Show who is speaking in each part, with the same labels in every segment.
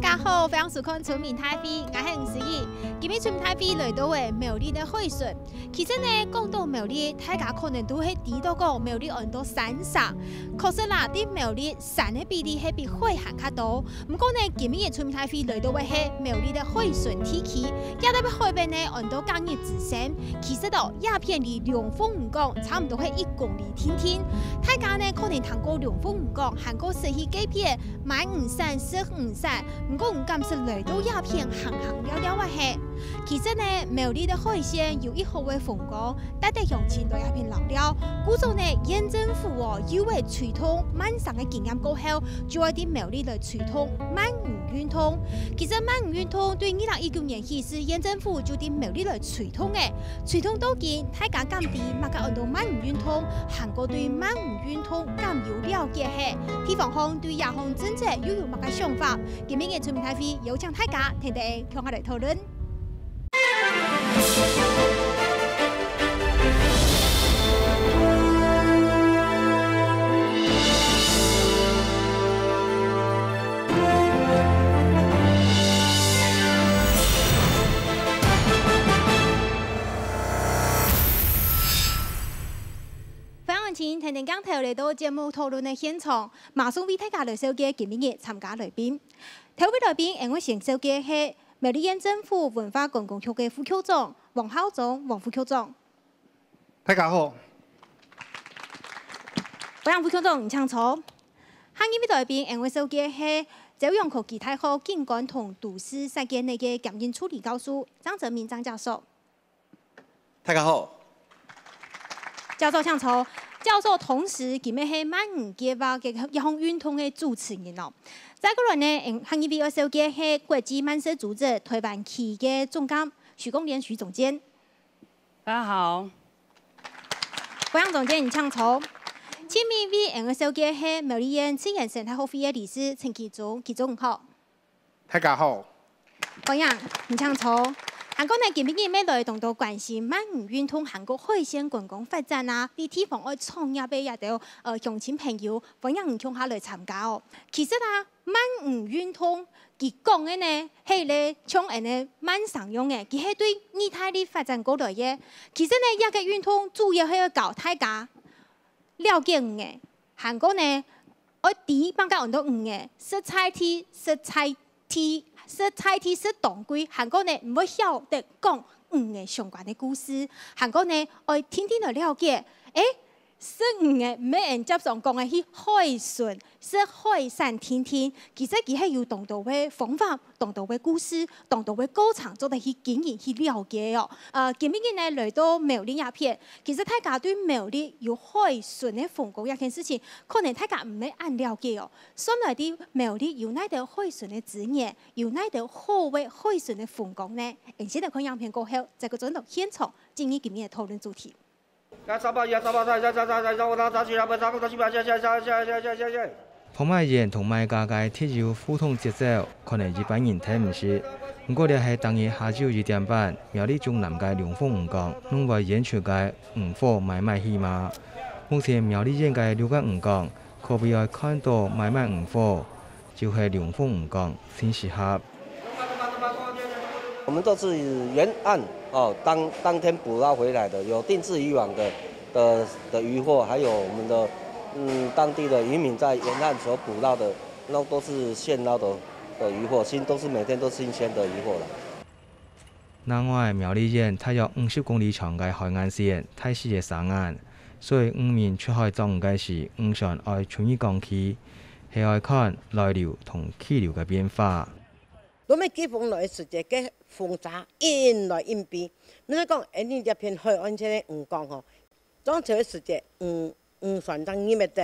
Speaker 1: 家好，非常收看全民太啡，我系吴思一。今日村民太啡来到的苗栗的惠顺，其实呢，讲到苗栗，大家可能都会提到过，苗栗很多山山，可是啦，的苗栗山的比例，嘿比桧还较多。不过呢，今日的村民太啡来到的嘿苗栗的惠顺天气，也得比海边呢很多工业制程。其实到也片离龙凤五公，差不多是一公里，天天，大家呢可能听过龙凤五公，还过是去这边买五山，食五山。不过，唔敢说来到鸦片行行了了个嘿。其实呢，苗栗的海鲜有一号的风格，大家向前的鸦片老聊。故作呢，县政府哦有位垂汤，漫上的经验过后，就会啲苗栗来垂汤，满无运通。其实满无运通对二零一九年起，是县政府就喺苗栗来垂汤的，垂汤多见，太家单滴，物价唔同满无运通，韩国对满无运通咁有了解嘿？地方方对亚方政策又有乜家想法？今面嘅。村民开会，油请太高，听听会，听下来讨论。非常欢迎，听来到节目讨论的现场，马上为大家来收姐、今妹参加来宾。台北代边边，我先收机是美利坚政府文化公共局的副局长王孝总，王副局长。大家好。我杨副局长，唔清楚。香港边收朝阳科技大学景观同都市设计那间奖金处理教授张泽民张教授。大家好。教授，向坐。教授同时，给们是蛮唔健忘嘅，一通运通的主持人哦。再个咧呢，印尼 V 二手机系国际慢少组织推湾企嘅总监徐光年徐总监。
Speaker 2: 大家好。
Speaker 1: 欧阳总监，你唱错。印尼 V 二手机系美丽园自然生态协飞理事长陈启忠，启忠五好。大家好。欧阳，你唱错。韩国呢，近几年来同到关系蛮唔认同韩国海鲜观光发展啊你提防爱创业，贝也对，呃，乡亲朋友，反正你穷下来参加哦。其实啊，蛮唔认同，佢讲的呢，系咧，从诶呢，蛮常用嘅，佢系对二胎的发展过来嘢。其实呢，一个运通主要系教大家了解五嘅，韩国呢，我第一，帮佮讲到五嘅，色彩体色彩体。说猜题说懂归韩国呢唔会晓得讲五个相关的故事，韩国呢爱天天就了解，哎。是，我们每人都上讲的去海顺，是海山听听。其实，其实有懂得些方法，懂得些故事，懂得些高层做的去经营去了解哦。呃，今日天呢来到苗栗这片，其实大家对苗栗有海顺的风光一件事情，可能大家唔咩按了解哦。所以呢，苗栗有那条海顺的资源，有那条好位海顺的风光呢？而且，来看样片过后，再个转到现场，进入今日天讨论主题。
Speaker 3: 拍卖员同卖家嘅铁友互通节奏，可能一本人睇唔识。不过咧，系当日下昼二点半，苗里中南街龙凤五巷，弄话演出街五货买卖戏码。目前苗里县界六个五巷，可不要看到买卖五货，就系龙凤五巷先时刻。
Speaker 4: 我们这是
Speaker 5: 原案。哦，当当天捕捞回来的有定制渔网的的的渔获，还有我们的嗯当地的渔民在沿岸所捕捞的，那都是现捞的的渔获，新都是每天都新鲜的渔获了。
Speaker 3: 南外苗栗县，它有五十公里长嘅海岸线，太细的赏岸，所以渔民出海作鱼计时，唔想爱注意天气、系爱看来内流同气流嘅变化。
Speaker 6: 咁咪基本来实际嘅。风沙硬来硬逼，你讲，哎，你一片海岸线唔讲吼，装修的时
Speaker 7: 节，唔唔算账你唔得，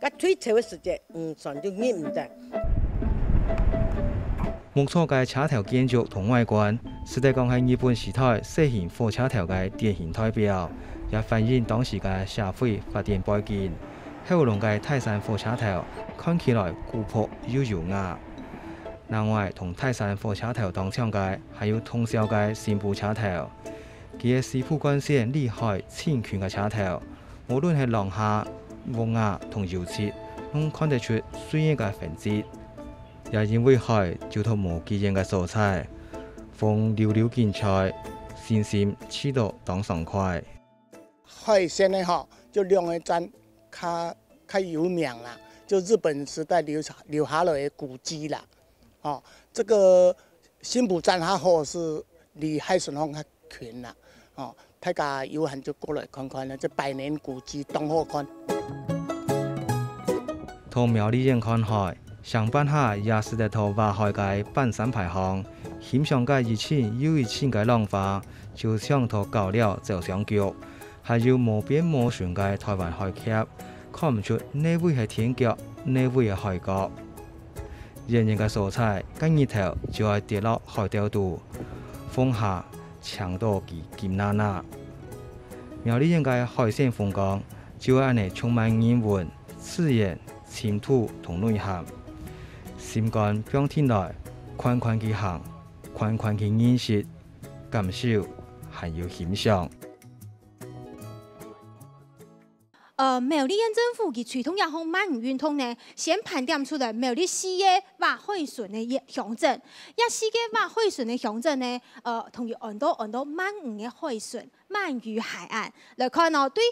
Speaker 7: 佮推车的时节，唔算账你唔得。
Speaker 3: 木错界车头建筑同外观，实际讲系日本时代西型火车头界典型代表，也反映当时界社会发展背景。黑龙江界泰山火车头看起来古朴又优雅。另外，同泰山火车头当抢街，还有通宵街新埔车头，佢嘅师傅关线厉害千全嘅车头，无论系廊虾、木鸭、同油漆，拢看得出水烟嘅痕迹。也因为海就同无基因嘅蔬菜，风溜溜见菜，新鲜吃到当爽快。
Speaker 8: 海鲜呢，吼，就两个站，卡，较有名啦，就日本时代留留下来嘅古迹啦。哦，这个新埔站哈好是离海神庙较近啦。哦，大家有闲就过来看看啦，这百年古迹东河观。
Speaker 3: 从庙里边看海，上班下也是在头挖海街半山排行，欣赏个一层又一层个浪花，就像头高了就上脚，还有无边无顺个台湾海峡，看唔出哪位系天脚，哪位系海角。人人嘅蔬菜、甲日头就爱跌落海钓度，放下抢到几斤拿拿。庙里人嘅海鲜风光就爱阿尼充满烟云、自然、乡土同内涵。心肝向天来，款款去行，款款去认识，感受还有欣赏。
Speaker 1: 呃，苗栗县政府其传统也方蛮唔认同呢，先盘点出来苗栗四个挖海笋的乡镇，呀四个挖海笋的乡镇呢，呃，同要按多按多蛮远的海笋，鳗鱼海岸来看哦，对。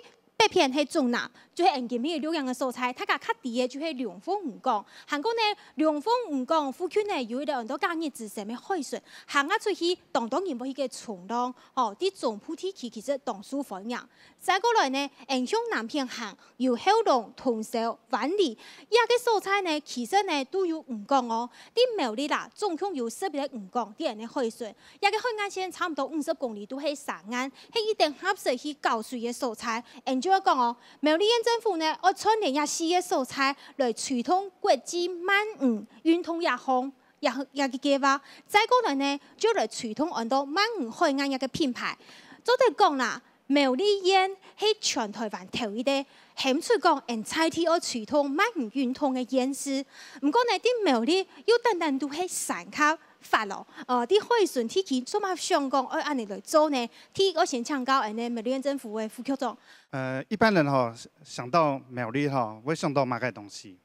Speaker 1: 北片去中南，就是南片边个浏阳个蔬菜，它较特的就是龙凤五江。韩国呢，龙凤五江，附近呢有一条很多柑叶子什么海损。行啊出去，洞洞盐无迄个虫洞，哦，啲中铺天其实洞疏粉样。再过来呢，影向南片行，有修龙、铜石、万里，呀个蔬菜呢，其实呢都有五江哦。啲苗地啦，总共有识别五江啲人嘅海损。呀个海岸线差唔多五十公里都系沙眼，系一定合适去搞水嘅蔬菜，要讲哦，苗栗县政府呢，我串联廿四个素菜来串通国际满语、运通廿方、廿廿个计划，再过来呢，就来串通很多满语海岸一个品牌。昨得讲啦，苗栗县是全台湾头一的，还出讲用菜提我串通满语远通嘅烟丝，唔过呢，啲苗栗又单单都喺山口。发咯，呃，啲亏损天气做乜想讲，哎，按你来做呢？第一个先请教下呢，美丽政府嘅副局长。
Speaker 8: 呃，一般人吼想到缅甸吼，会想到乜嘢东西？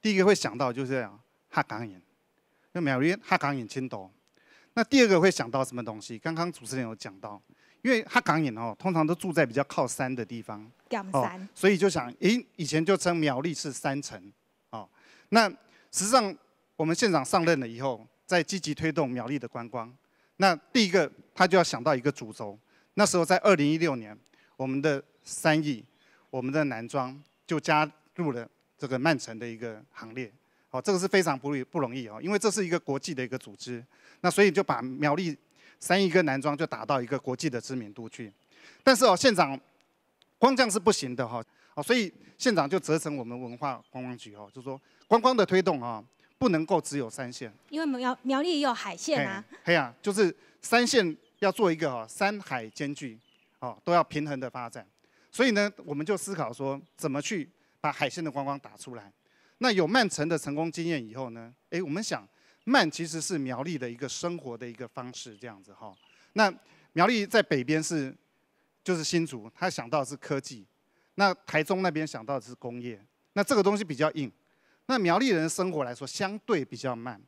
Speaker 8: 第一个会想到就是哈港人，那为缅哈港人青岛。那第二个会想到什么东西？刚刚主持人有讲到，因为哈港人哦，通常都住在比较靠山的地方，哦，所以就想，诶，以前就称苗栗是山城，哦。那实际上我们现场上任了以后。在积极推动苗栗的观光，那第一个他就要想到一个主轴。那时候在二零一六年，我们的三亿，我们的男装就加入了这个曼城的一个行列。好，这个是非常不易不容易哦，因为这是一个国际的一个组织。那所以就把苗栗三亿跟男装就打到一个国际的知名度去。但是哦，县长光这样是不行的哈，哦，所以县长就责成我们文化观光局哦，就说观光的推动啊。不能够只有三线，
Speaker 1: 因为苗苗栗也有海线啊。
Speaker 8: 嘿呀，就是三线要做一个哦，山海兼具，哦都要平衡的发展。所以呢，我们就思考说，怎么去把海线的观光打出来？那有曼城的成功经验以后呢？哎，我们想曼其实是苗栗的一个生活的一个方式，这样子哈。那苗栗在北边是就是新竹，他想到的是科技；那台中那边想到的是工业，那这个东西比较硬。那苗栗人生活来说，相对比较慢，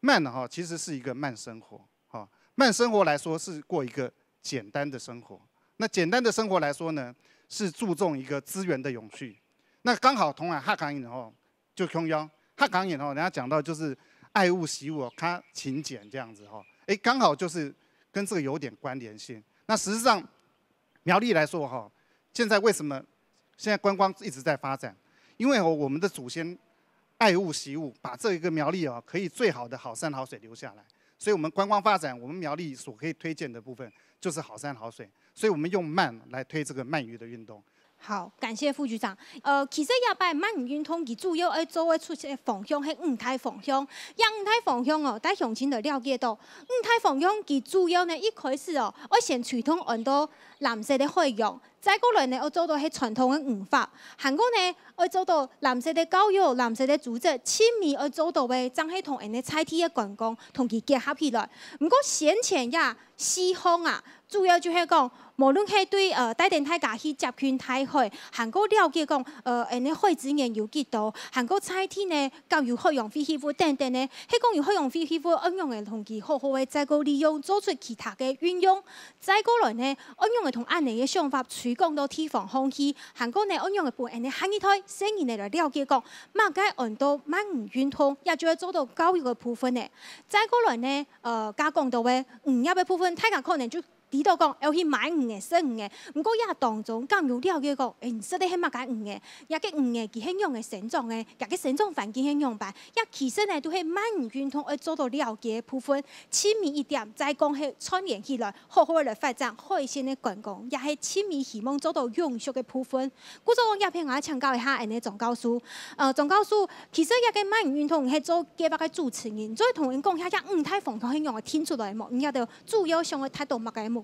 Speaker 8: 慢的哈，其实是一个慢生活，哈，慢生活来说是过一个简单的生活。那简单的生活来说呢，是注重一个资源的永续。那刚好同啊哈港人哦，就空要哈港人哦，人家讲到就是爱物惜物，他勤俭这样子哈，哎，刚好就是跟这个有点关联性。那实际上苗栗来说哈，现在为什么现在观光一直在发展？因为我们的祖先。爱物惜物，把这一个苗栗啊，可以最好的好山好水留下来。所以，我们观光发展，我们苗栗所可以推荐的部分就是好山好水。所以我们用慢来推这个鳗鱼的运动。
Speaker 9: 好，感
Speaker 1: 谢副局长。呃，其实要摆鳗鱼运通，其主要诶做诶出现方向是五台方向。五台方向哦，大家相的了解到，五台方向其主要呢一开始哦，我先传统很多蓝色的费用。再过来呢，要做到迄传统嘅文法；韩国呢，要做到蓝色的教育、蓝色的组织，亲密而做到的，将系统内的菜地嘅管控同佢结合起来。唔过，先前呀，西方啊。主要就系讲，无论系对呃，带电太假，去接触太火，韩国了解讲，呃，安尼会子呢，有几多？韩国菜天呢，教育费用非常负等等呢，系讲要费用非常昂扬嘅，同其好好嘅再个利用，做出其他嘅运用。再过来呢，昂扬嘅同阿尼嘅想法推广到地方空气。韩国呢，昂扬嘅部分，下一代、生儿奶奶了解讲，马该按到马五运通，也就会做到教育嘅部分呢。再过来呢，呃，加工到位，唔一嘅部分，大家可能就。知道讲要去买鱼嘅、杀鱼嘅，毋过也当中教育了解讲诶，你说得咩物个鱼嘅，也个鱼嘅其怎用嘅生长也个生长环境怎用吧。一其实呢，就会慢唔运动，而做到了解部分，亲密一点，再讲系串联起来，好好来发展，开心嘅观光，也系亲密希望做到永续的部分。古早我也偏我阿请教一下安尼总教书，呃，总教书其实也个慢唔运动系做鸡巴个主持人，所以同人讲遐遐五太放松，用样听出来？伊也着主要上嘅态度物个。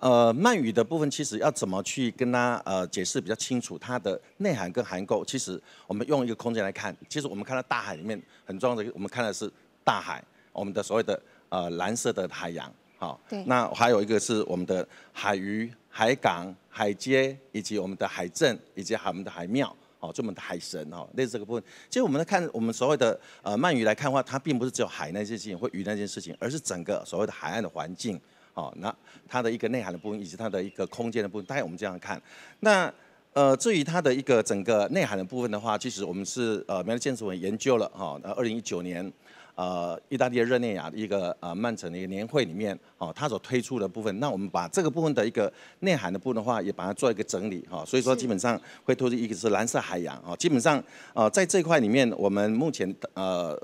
Speaker 10: 呃，鳗鱼的部分其实要怎么去跟他呃解释比较清楚它的内涵跟涵构？其实我们用一个空间来看，其实我们看到大海里面很重要的，我们看的是大海，我们的所谓的呃蓝色的海洋，好，那还有一个是我们的海鱼、海港、海街，以及我们的海镇，以及我们的海庙，哦，我们的海神哦，类似这个部分。其实我们来看我们所谓的呃鳗鱼来看的话，它并不是只有海那件事情或鱼那件事情，而是整个所谓的海岸的环境。哦，那它的一个内涵的部分，以及它的一个空间的部分，大概我们这样看。那呃，至于它的一个整个内涵的部分的话，其实我们是呃，原来建筑文研究了哈。呃，二零一九年，呃，意大利的热内亚的一个呃，曼城的一个年会里面，哦，它所推出的部分，那我们把这个部分的一个内涵的部分的话，也把它做一个整理哈。所以说，基本上会推出一个是蓝色海洋啊，基本上呃在这块里面，我们目前呃。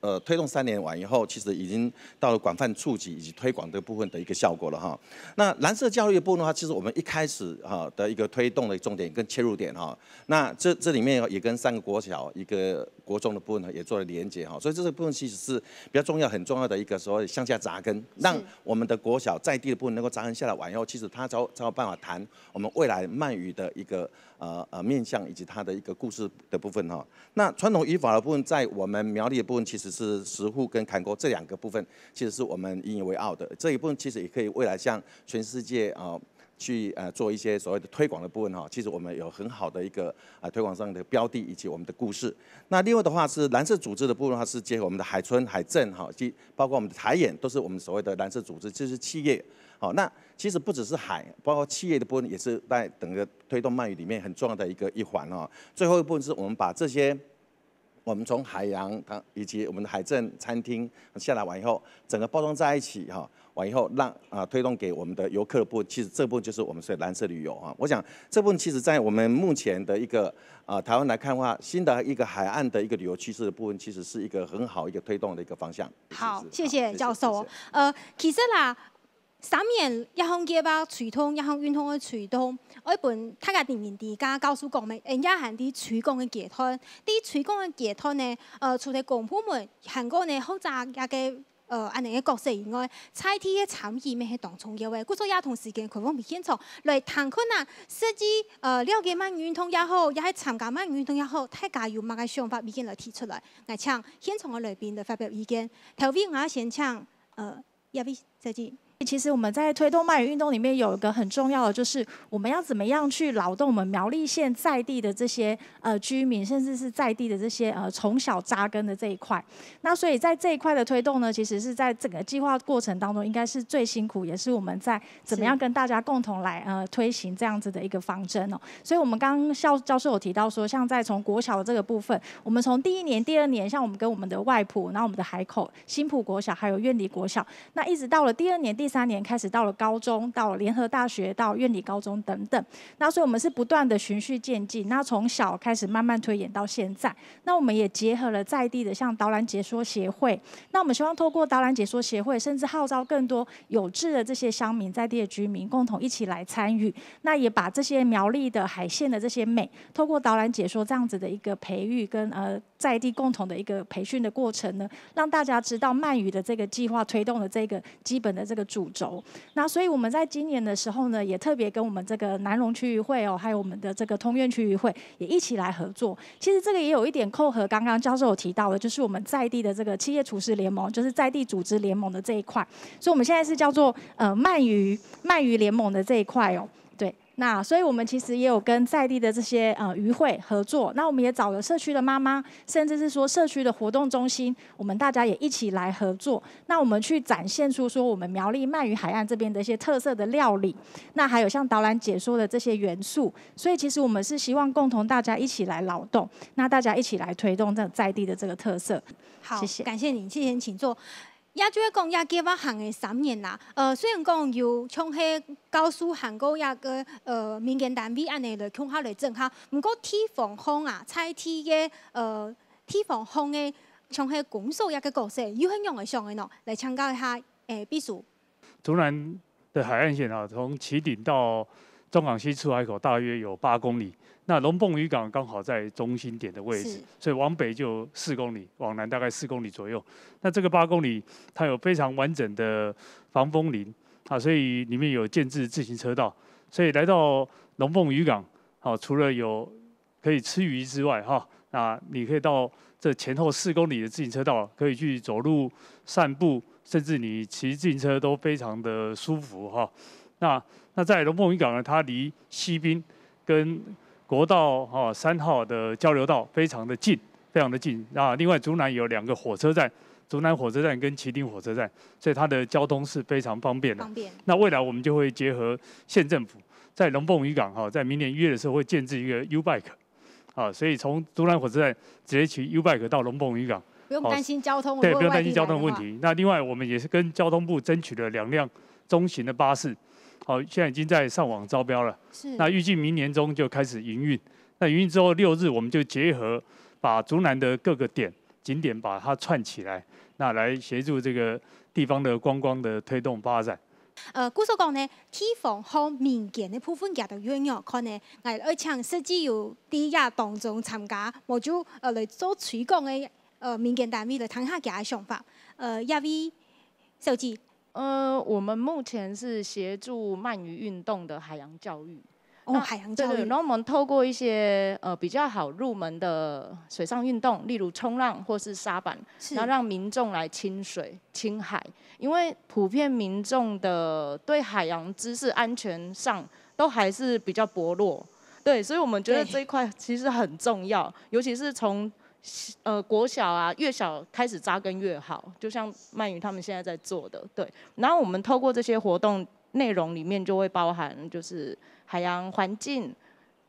Speaker 10: 呃，推动三年完以后，其实已经到了广泛触及以及推广的部分的一个效果了哈。那蓝色教育分的话，其实我们一开始哈的一个推动的重点跟切入点哈。那这这里面也跟三个国小一个国中的部分也做了连接哈。所以这个部分其实是比较重要、很重要的一个所谓向下扎根，让我们的国小在地的部分能够扎根下来完以后，其实它才才有办法谈我们未来鳗鱼的一个。呃呃，面相以及它的一个故事的部分哈，那传统语法的部分在我们苗栗的部分，其实是石沪跟坎沟这两个部分，其实是我们引以为傲的这一部分，其实也可以未来向全世界啊去呃做一些所谓的推广的部分哈，其实我们有很好的一个啊推广上的标的以及我们的故事。那另外的话是蓝色组织的部分，它是结合我们的海村海镇哈，及包括我们的台演，都是我们所谓的蓝色组织，这是企业。好，那其实不只是海，包括企业的部分也是在整个推动鳗鱼里面很重要的一个一环哦。最后一部分是我们把这些，我们从海洋它以及我们的海政餐厅下来完以后，整个包装在一起哈，完以后让啊推动给我们的游客的部分，其实这部分就是我们说蓝色旅游啊。我想这部分其实在我们目前的一个啊台湾来看的话，新的一个海岸的一个旅游趋势的部分，其实是一个很好一个推动的一个方向。
Speaker 1: 好，谢谢教授。呃，其实啦。三陽一項街北水通，一項运通的水通，我依本睇下地面地加告诉讲路，因一係啲吹工的截斷，啲吹工的截斷呢？呃，除了政府们，韩国呢杂雜个。呃，安尼的角色以外，差啲嘅產業咪係當重要嘅。故此，一同時間佢方便现场来谈困难设计，呃，了解乜运通也好，也系参加乜运通也好，大家有乜个想法，已经来提出来。嚟請现场的来宾嚟发表意见。头邊我要先请，呃，一位即係。
Speaker 11: 其实我们在推动卖鱼运动里面有一个很重要的，就是我们要怎么样去劳动我们苗栗县在地的这些呃居民，甚至是在地的这些呃从小扎根的这一块。那所以在这一块的推动呢，其实是在整个计划过程当中应该是最辛苦，也是我们在怎么样跟大家共同来呃推行这样子的一个方针哦。所以我们刚刚校教授有提到说，像在从国小的这个部分，我们从第一年、第二年，像我们跟我们的外埔，然后我们的海口、新埔国小，还有苑里国小，那一直到了第二年第。三年开始到了高中，到联合大学，到院里高中等等。那所以我们是不断的循序渐进。那从小开始慢慢推演到现在。那我们也结合了在地的像导览解说协会。那我们希望透过导览解说协会，甚至号召更多有志的这些乡民，在地的居民，共同一起来参与。那也把这些苗栗的海线的这些美，透过导览解说这样子的一个培育跟呃。在地共同的一个培训的过程呢，让大家知道鳗鱼的这个计划推动的这个基本的这个主轴。那所以我们在今年的时候呢，也特别跟我们这个南龙区域会哦，还有我们的这个通苑区域会也一起来合作。其实这个也有一点扣合刚刚教授有提到的，就是我们在地的这个企业厨师联盟，就是在地组织联盟的这一块。所以我们现在是叫做呃鳗鱼鳗鱼联盟的这一块哦。那所以，我们其实也有跟在地的这些呃渔会合作。那我们也找了社区的妈妈，甚至是说社区的活动中心，我们大家也一起来合作。那我们去展现出说我们苗栗鳗鱼海岸这边的一些特色的料理，那还有像导览解说的这些元素。所以其实我们是希望共同大家一起来劳动，那大家一起来推动这在地的这个特色。好，谢谢，感谢你，谢谢，请坐。
Speaker 1: 也就要讲也给我行诶三年啦，呃，虽然讲有从遐高速、韩国一个呃民间单位安尼来强化来整哈，不过 T 防风啊、拆 T 嘅呃 T 防风诶，从遐拱手一个角色，有很用诶上去喏，来参加一下诶避暑。
Speaker 12: 竹南的海岸线啊，从起顶到中港西出海口，大约有八公里。那龙凤渔港刚好在中心点的位置，所以往北就四公里，往南大概四公里左右。那这个八公里，它有非常完整的防风林啊，所以里面有建置自行车道，所以来到龙凤渔港，好，除了有可以吃鱼之外，哈，那你可以到这前后四公里的自行车道，可以去走路、散步，甚至你骑自行车都非常的舒服哈。那那在龙凤渔港呢，它离西滨跟国道哈三号的交流道非常的近，非常的近啊。另外竹南有两个火车站，竹南火车站跟旗丁火车站，所以它的交通是非常方便的。方便。那未来我们就会结合县政府，在龙凤渔港哈，在明年一月的时候会建置一个 U Bike，啊，所以从竹南火车站直接骑 U Bike 到龙凤渔港，不用担心
Speaker 1: 交通。对，不用担心交通问题。
Speaker 12: 那另外我们也是跟交通部争取了两辆中型的巴士。好，现在已经在上网招标了。是。那预计明年中就开始营运。那营运之后六日，我们就结合把竹南的各个点景点把它串起来，那来协助这个地方的观光的推动发展。
Speaker 1: 呃，姑嫂讲呢，地方和民间的部分加到鸳鸯，可能在而且设计有低压当中参加，我就呃来做推广的呃民间单位来谈下
Speaker 7: 的想法，呃，一位小姐。呃，我们目前是协助鳗鱼运动的海洋教育，哦，海洋教育。然后我们透过一些呃比较好入门的水上运动，例如冲浪或是沙板，然后让民众来亲水、亲海，因为普遍民众的对海洋知识、安全上都还是比较薄弱，对，所以我们觉得这一块其实很重要，尤其是从。呃，国小啊，越小开始扎根越好，就像曼宇他们现在在做的，对。然后我们透过这些活动内容里面，就会包含就是海洋环境。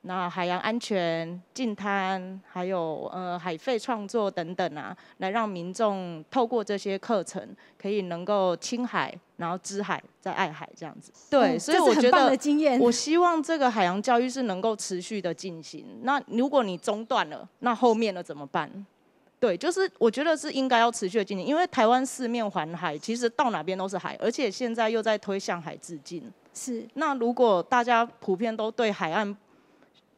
Speaker 7: 那海洋安全、近滩，还有呃海废创作等等啊，来让民众透过这些课程，可以能够亲海，然后知海，再爱海这样子。对，所以我觉得，我希望这个海洋教育是能够持续的进行。那如果你中断了，那后面的怎么办？对，就是我觉得是应该要持续的进行，因为台湾四面环海，其实到哪边都是海，而且现在又在推向海自敬。是。那如果大家普遍都对海岸。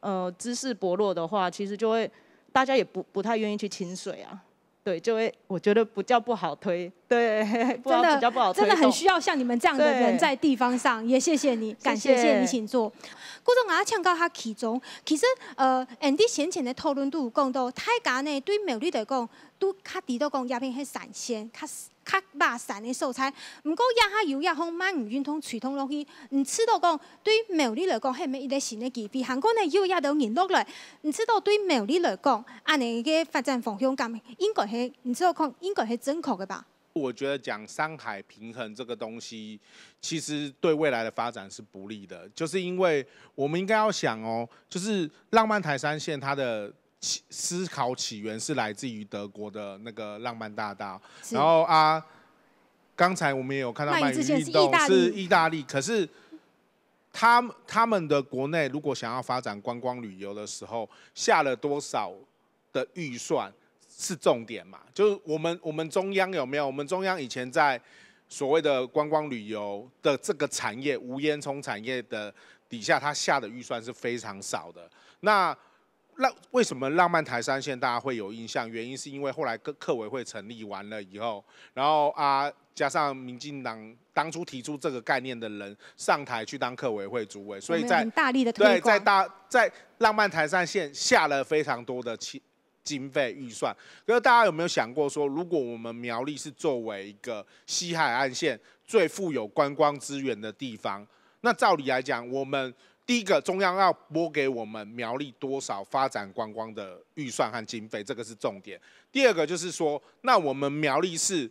Speaker 7: 呃，姿识薄弱的话，其实就会，大家也不不太愿意去清水啊，对，就会，我觉得不叫不好推。对，真的，真的很需
Speaker 1: 要像你们这样的人在地方上。也谢谢你，感谢谢你，请坐。郭总阿强讲，他其中其实呃，按啲先前的讨论度讲到，泰加呢对苗女来讲，都较提到讲鸦片系散钱，较较冇散的素材。不过亚克油亚风慢唔运通水通落去，唔知道讲对苗女来讲系咪一个新的机会？韩国呢又亚到引落来，唔知道对苗女来讲，按你嘅发展方向讲，应该系唔知道讲应该系正确嘅吧？
Speaker 13: 我觉得讲山海平衡这个东西，其实对未来的发展是不利的，就是因为我们应该要想哦，就是浪漫台山线它的起思考起源是来自于德国的那个浪漫大道，然后啊，刚才我们也有看到，那之前是是意大利，可是他他们的国内如果想要发展观光旅游的时候，下了多少的预算？是重点嘛？就是我们我们中央有没有？我们中央以前在所谓的观光旅游的这个产业无烟囱产业的底下，它下的预算是非常少的。那那为什么浪漫台山线大家会有印象？原因是因为后来各客委会成立完了以后，然后啊加上民进党当初提出这个概念的人上台去当客委会主委，所以在大力的推在大在浪漫台山线下了非常多的钱。经费预算，可是大家有没有想过说，如果我们苗栗是作为一个西海岸线最富有观光资源的地方，那照理来讲，我们第一个中央要拨给我们苗栗多少发展观光的预算和经费，这个是重点。第二个就是说，那我们苗栗是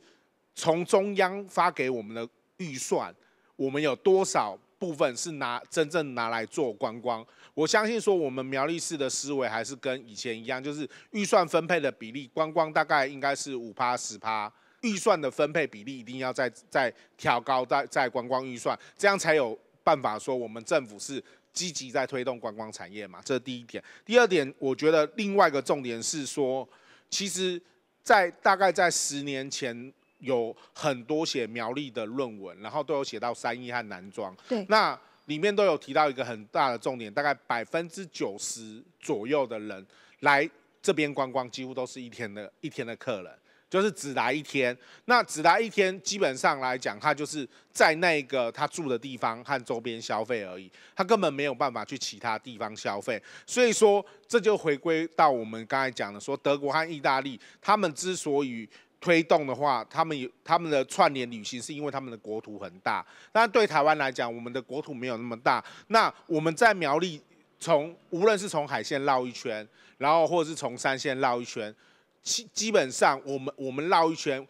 Speaker 13: 从中央发给我们的预算，我们有多少？部分是拿真正拿来做观光，我相信说我们苗栗市的思维还是跟以前一样，就是预算分配的比例观光大概应该是五趴十趴，预算的分配比例一定要再再调高再再观光预算，这样才有办法说我们政府是积极在推动观光产业嘛，这是第一点。第二点，我觉得另外一个重点是说，其实在大概在十年前。有很多写苗栗的论文，然后都有写到三一和南庄。对，那里面都有提到一个很大的重点，大概百分之九十左右的人来这边观光，几乎都是一天的一天的客人，就是只来一天。那只来一天，基本上来讲，他就是在那个他住的地方和周边消费而已，他根本没有办法去其他地方消费。所以说，这就回归到我们刚才讲的，说德国和意大利，他们之所以。推动的话，他们有他们的串联旅行，是因为他们的国土很大。那对台湾来讲，我们的国土没有那么大。那我们在苗栗，从无论是从海线绕一圈，然后或者是从山线绕一圈，基基本上我们我们绕一圈。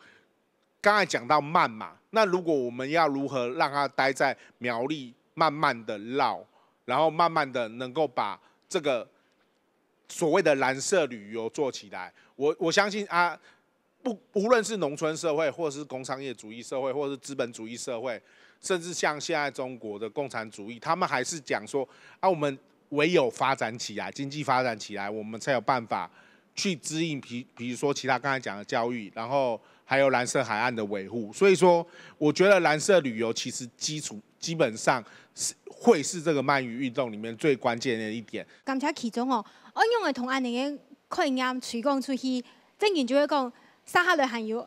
Speaker 13: 刚才讲到慢嘛，那如果我们要如何让它待在苗栗，慢慢的绕，然后慢慢的能够把这个所谓的蓝色旅游做起来，我我相信啊。不，无论是农村社会，或者是工商业主义社会，或者是资本主义社会，甚至像现在中国的共产主义，他们还是讲说：，啊，我们唯有发展起来，经济发展起来，我们才有办法去指应譬比如说其他刚才讲的教育，然后还有蓝色海岸的维护。所以说，我觉得蓝色旅游其实基础基本上是会是这个鳗鱼运动里面最关键的一点。
Speaker 1: 而且其中哦，我认的同安宁可概念提供出去，正经就会讲。撒哈类还有，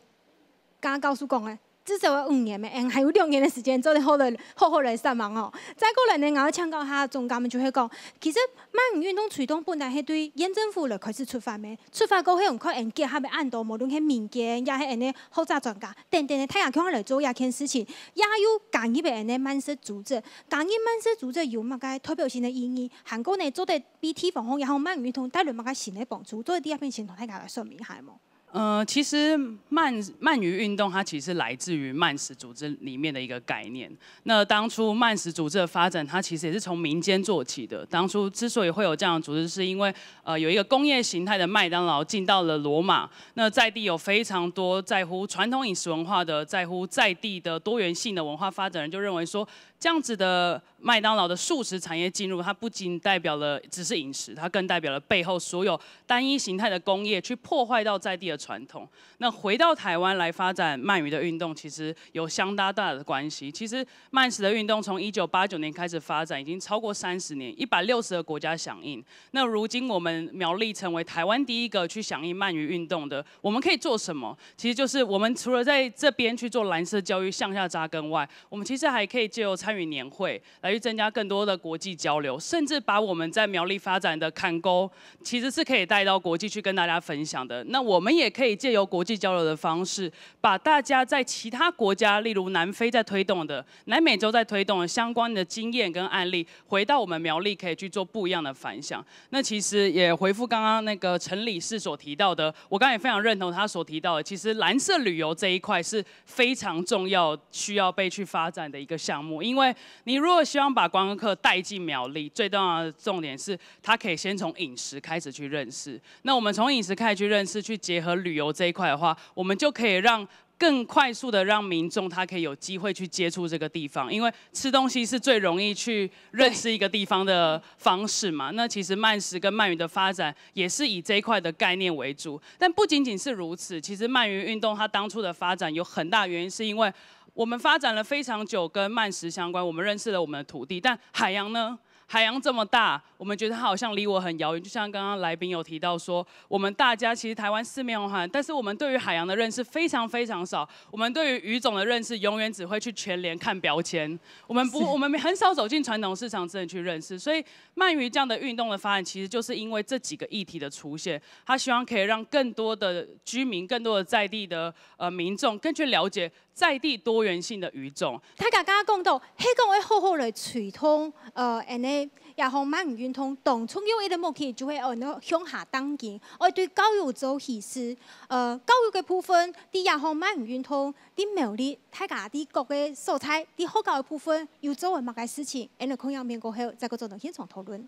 Speaker 1: 刚刚告诉讲的，至少五年没，还有六年的时间，做的好的好好来上网哦。再过两年，我要请教下专家们，就会讲，其实曼谷运动推动，本来是对县政府来开始出发的。出发过后，我们靠沿街下面暗无论系民间，也系人哋复杂专家，等等的太阳光来做一件事情，也有单一嘅人哋慢速组织，单一慢速组织有乜个代表性的意义？韩国呢做的 B T 防控，然后谷运动带来乜个新的帮助？做第二篇新闻大家来说明下冇？
Speaker 2: 呃，其实慢鳗鱼运动它其实来自于慢食组织里面的一个概念。那当初慢食组织的发展，它其实也是从民间做起的。当初之所以会有这样的组织，是因为呃，有一个工业形态的麦当劳进到了罗马，那在地有非常多在乎传统饮食文化的，在乎在地的多元性的文化发展人，就认为说。这样子的麦当劳的素食产业进入，它不仅代表了只是饮食，它更代表了背后所有单一形态的工业去破坏到在地的传统。那回到台湾来发展鳗鱼的运动，其实有相当大的关系。其实鳗食的运动从一九八九年开始发展，已经超过三十年，一百六十个国家响应。那如今我们苗栗成为台湾第一个去响应鳗鱼运动的，我们可以做什么？其实就是我们除了在这边去做蓝色教育、向下扎根外，我们其实还可以借由参与年会来去增加更多的国际交流，甚至把我们在苗栗发展的坎沟，其实是可以带到国际去跟大家分享的。那我们也可以借由国际交流的方式，把大家在其他国家，例如南非在推动的、南美洲在推动的相关的经验跟案例，回到我们苗栗可以去做不一样的反响。那其实也回复刚刚那个陈理事所提到的，我刚才也非常认同他所提到的，其实蓝色旅游这一块是非常重要，需要被去发展的一个项目，因因为你如果希望把观光客带进苗栗，最重要的重点是，他可以先从饮食开始去认识。那我们从饮食开始去认识，去结合旅游这一块的话，我们就可以让更快速的让民众他可以有机会去接触这个地方。因为吃东西是最容易去认识一个地方的方式嘛。那其实慢食跟鳗鱼的发展也是以这一块的概念为主。但不仅仅是如此，其实鳗鱼运动它当初的发展有很大原因是因为。我们发展了非常久，跟慢食相关，我们认识了我们的土地，但海洋呢？海洋这么大，我们觉得它好像离我很遥远。就像刚刚来宾有提到说，我们大家其实台湾四面环海，但是我们对于海洋的认识非常非常少。我们对于鱼种的认识，永远只会去全联看标签。我们不，我们很少走进传统市场，真的去认识。所以，鳗鱼这样的运动的发展，其实就是因为这几个议题的出现，他希望可以让更多的居民、更多的在地的呃民众，更去了解。在地多元性的语种，
Speaker 1: 他甲刚讲到，迄个会好好来传通，呃，安尼也互闽南愿通懂。从优一的目起，就会按个向下登记，爱对教育做启示。呃，教育嘅部分，啲也互闽南愿通，啲苗栗，睇家啲各个素材。啲科教嘅部分，又做个物个事情，安尼培养民国后，再去做两现场讨论。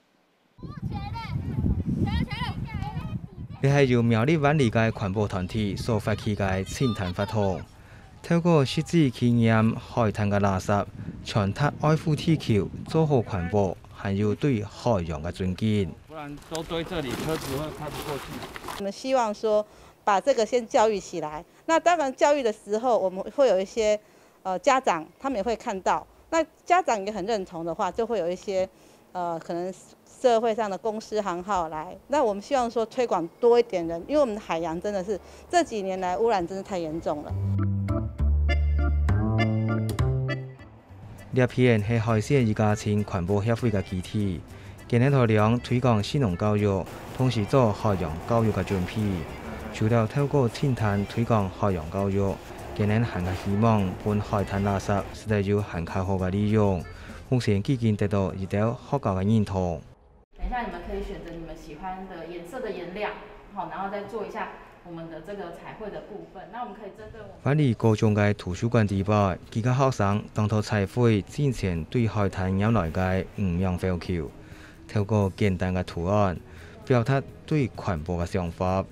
Speaker 3: 你系由苗栗县里个环保团体，所发起个青藤发托。透过设置弃验，海滩嘅垃圾、长塔埃夫天桥、租户群泊，还要对海洋嘅樽件。
Speaker 4: 都堆这里，车子会开不过去。
Speaker 7: 我们希望说，把这个先教育起来。那当然，教育的时候，我们会有一些，呃家长，他们也会看到。那家长也很认同的话，就会有一些，呃可能。社会上的公司行号来，那我们希望说推广多一点人，因为我们的海洋真的是这几年来污染真的太严重了。
Speaker 3: 这片是海线宜家清全部黑灰个基地，今年度将推广水溶教育，同时做海洋教育个专题，除了透过清谈推广海洋教育，今年还个希望把海滩垃圾，使得有更科学个利用，同时基金得到宜得学校个认同。
Speaker 6: 等一下你们可以选择你们喜欢的颜色的颜料，好，然后再做一下我们的这个彩绘的部分。那我们可以针对我们。
Speaker 3: 反你高中的图书馆里边，几个学生当头彩绘之前，对海滩有哪 feel 求？透过简单的图案，表达对环保的想法。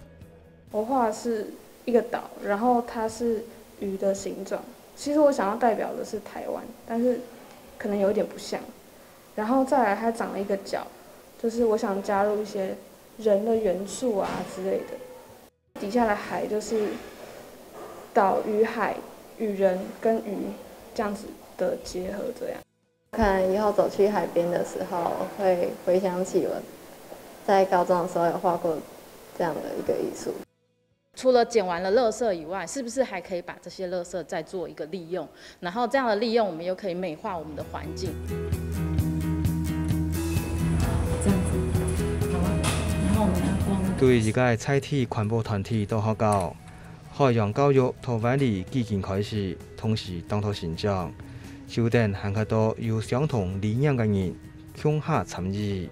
Speaker 7: 我画是一个岛，然后它是鱼的形状。其实我想要代表的是台湾，但是可能有一点不像。然后再来，它长了一个角。就是我想加入一些人的元素啊之类的，底下的海就是岛与海与人跟鱼这样子的结合，这样。看
Speaker 5: 以后走去海边的时候，会回想起我，在高中的时候有
Speaker 14: 画过这样的一个艺术。
Speaker 6: 除了捡完了垃圾以外，是不是还可以把这些垃圾再做一个利用？然后这样的利用，我们又可以美化我们的环境。
Speaker 3: 对自个菜拆体环保团体都好高，海洋教育他反而基金开始同时当头成长，就等很多有相同理念的人胸下参与。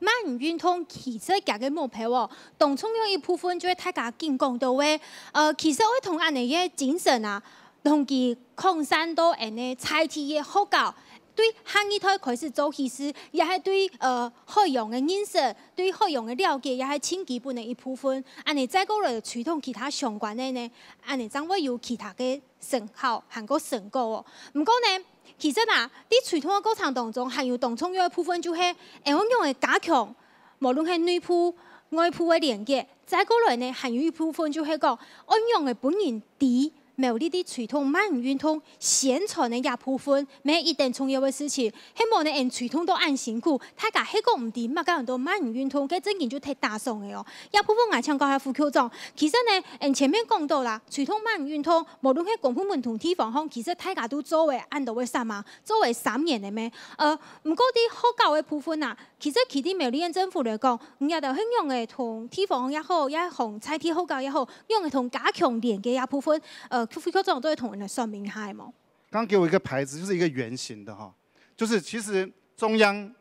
Speaker 1: 妈，你唔通汽车价格毛批哦，董春有一部分就会太家进攻到话，呃，其实我同阿你耶谨慎啊，同其矿山都安尼菜体也好高。对汉语台开始做起时，也系对呃海洋嘅认识、对海洋嘅了解，也系千基本嘅一部分。安尼再过来传统其他相关嘅呢，安尼将会有其他嘅成效，韩国成果哦。唔过呢，其实啊，伫传统嘅过程当中，含有当重要嘅部分，就系按我用嘅加强，无论系内铺、外铺嘅连接，再过来呢，含有一部分就系讲我用嘅本源伫。没有呢啲传统蛮唔认现传的一部分，咩一定重要嘅事情，希望你用传统都按辛苦，他家喺个唔同，乜嘢人都蛮唔认通，加正经就太大同嘅咯。一部分外墙搞下副科长，其实呢，用前面讲到啦，传统蛮运通，无论喺广府门同地防方，其实大家都做为按到为啥嘛，做为三年嘅咩？呃，唔过啲好教嘅部分啊，其实其哋没有啲政府嚟讲，唔也就轻用嘅同地防也好，也项拆梯好教也好，用嘅同加强连接一部分，呃。科科中央都会同人来算明他么？
Speaker 8: 刚给我一个牌子，就是一个圆形的哈，就是其实中央、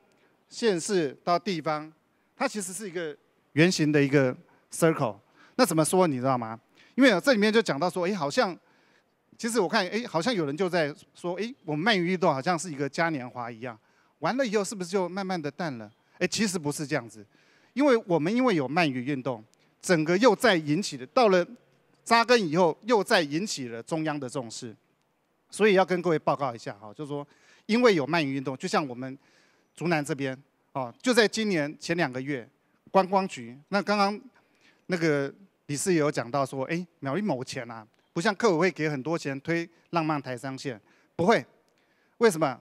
Speaker 8: 县市到地方，它其实是一个圆形的一个 circle。那怎么说你知道吗？因为这里面就讲到说，哎，好像其实我看，哎，好像有人就在说，哎，我们鳗鱼运动好像是一个嘉年华一样，完了以后是不是就慢慢的淡了？哎，其实不是这样子，因为我们因为有鳗鱼运动，整个又再引起的到了。扎根以后，又再引起了中央的重视，所以要跟各位报告一下哈，就是说，因为有慢鱼运动，就像我们竹南这边哦，就在今年前两个月，观光局那刚刚那个李也有讲到说，哎，秒一毛钱啊，不像客委会给很多钱推浪漫台商线，不会，为什么？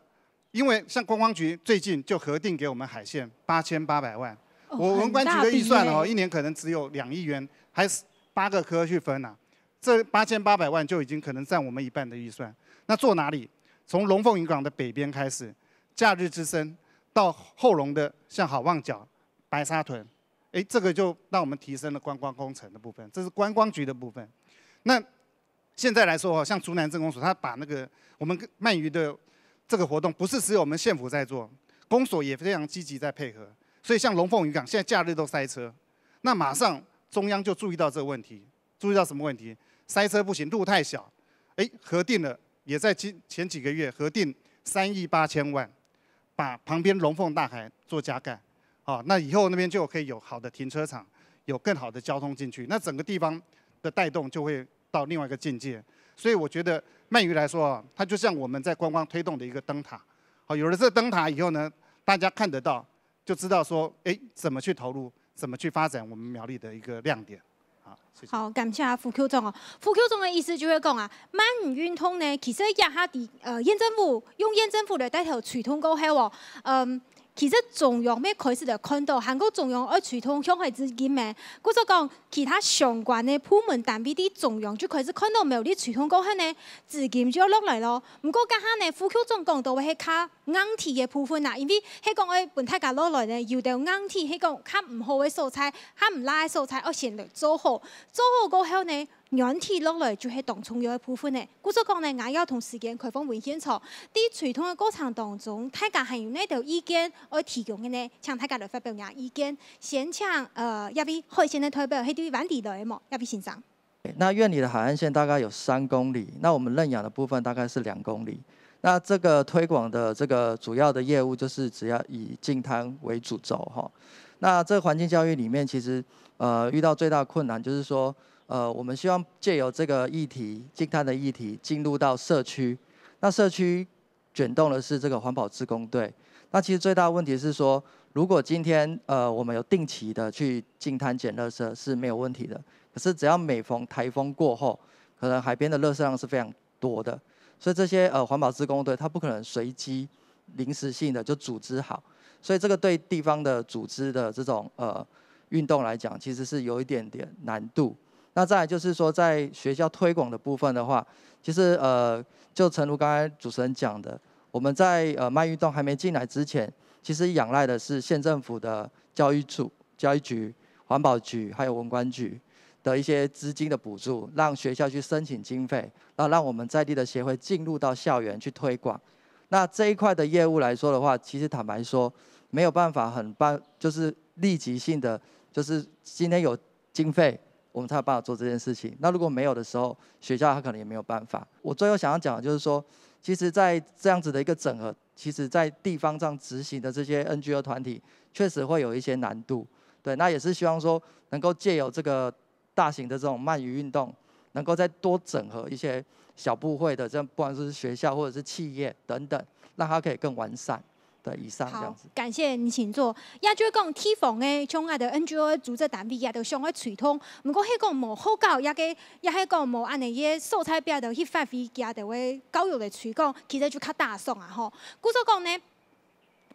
Speaker 8: 因为像观光局最近就核定给我们海线八千八百万，我们观局的预算哦，一年可能只有两亿元，还是。八个科去分啊，这八千八百万就已经可能占我们一半的预算。那做哪里？从龙凤渔港的北边开始，假日之森到后龙的像好望角、白沙屯，哎，这个就让我们提升了观光工程的部分，这是观光局的部分。那现在来说，像竹南镇公所，他把那个我们鳗鱼的这个活动，不是只有我们县府在做，公所也非常积极在配合。所以像龙凤渔港，现在假日都塞车，那马上。中央就注意到这个问题，注意到什么问题？塞车不行，路太小。哎，核定了，也在今前几个月核定三亿八千万，把旁边龙凤大海做加盖。好，那以后那边就可以有好的停车场，有更好的交通进去。那整个地方的带动就会到另外一个境界。所以我觉得鳗鱼来说啊，它就像我们在观光推动的一个灯塔。好，有了这灯塔以后呢，大家看得到，就知道说，哎，怎么去投入。怎么去发展我们苗栗的一个亮点？
Speaker 1: 好，感谢副 Q 总哦。副 Q 总的意思就是讲啊，曼唔运通呢，其实也哈地呃，县政府用县政府的带头取通过后，嗯。其实中央咩开始就看到，韩国中央要傳通向海资金咩？佢就讲其他相关的部门但俾啲中央就开始看到冇啲傳統过后呢，资金就要落嚟咯。唔过家下呢，副区長講到話係卡硬体嘅部分啦，因为喺讲喺本太架落嚟呢，有到硬体喺讲佢唔好嘅素材，佢唔賴嘅素材，要先嚟做好，做好过后呢？原体落来就系当重要一部分呢。故作讲呢，我要同时间开放文献仓。啲传统嘅过程当中，大家系用呢条意见而提供嘅呢？请大家嚟发表下意见。先请呃，一位海岸线嘅代表喺啲问地来嘅，一位先生。
Speaker 5: 那院里的海岸线大概有三公里，那我们认养的部分大概是两公里。那这个推广的这个主要的业务就是，只要以净滩为主轴哈。那这个环境教育里面，其实呃遇到最大困难就是说。呃，我们希望借由这个议题，禁摊的议题，进入到社区。那社区卷动的是这个环保志工队。那其实最大的问题是说，如果今天呃我们有定期的去禁滩捡垃圾是没有问题的。可是只要每逢台风过后，可能海边的垃圾量是非常多的。所以这些呃环保志工队他不可能随机临时性的就组织好。所以这个对地方的组织的这种呃运动来讲，其实是有一点点难度。那再来就是说，在学校推广的部分的话，其实呃，就诚如刚才主持人讲的，我们在呃卖运动还没进来之前，其实仰赖的是县政府的教育处、教育局、环保局还有文管局的一些资金的补助，让学校去申请经费，那让我们在地的协会进入到校园去推广。那这一块的业务来说的话，其实坦白说，没有办法很办，就是立即性的，就是今天有经费。我们才有办法做这件事情。那如果没有的时候，学校他可能也没有办法。我最后想要讲的就是说，其实，在这样子的一个整合，其实在地方上执行的这些 NGO 团体，确实会有一些难度。对，那也是希望说，能够借由这个大型的这种鳗鱼运动，能够再多整合一些小部会的，这样不管是学校或者是企业等等，让它可以更完善。好，
Speaker 1: 感谢你，请坐。也就讲提防诶，像阿的 NGO 组织单位，也都像阿个通。统，毋过迄个无好教，也个也迄个无安尼个素材，表阿个去发挥，变的个教育的推广，其实就较大方啊吼。故说讲呢，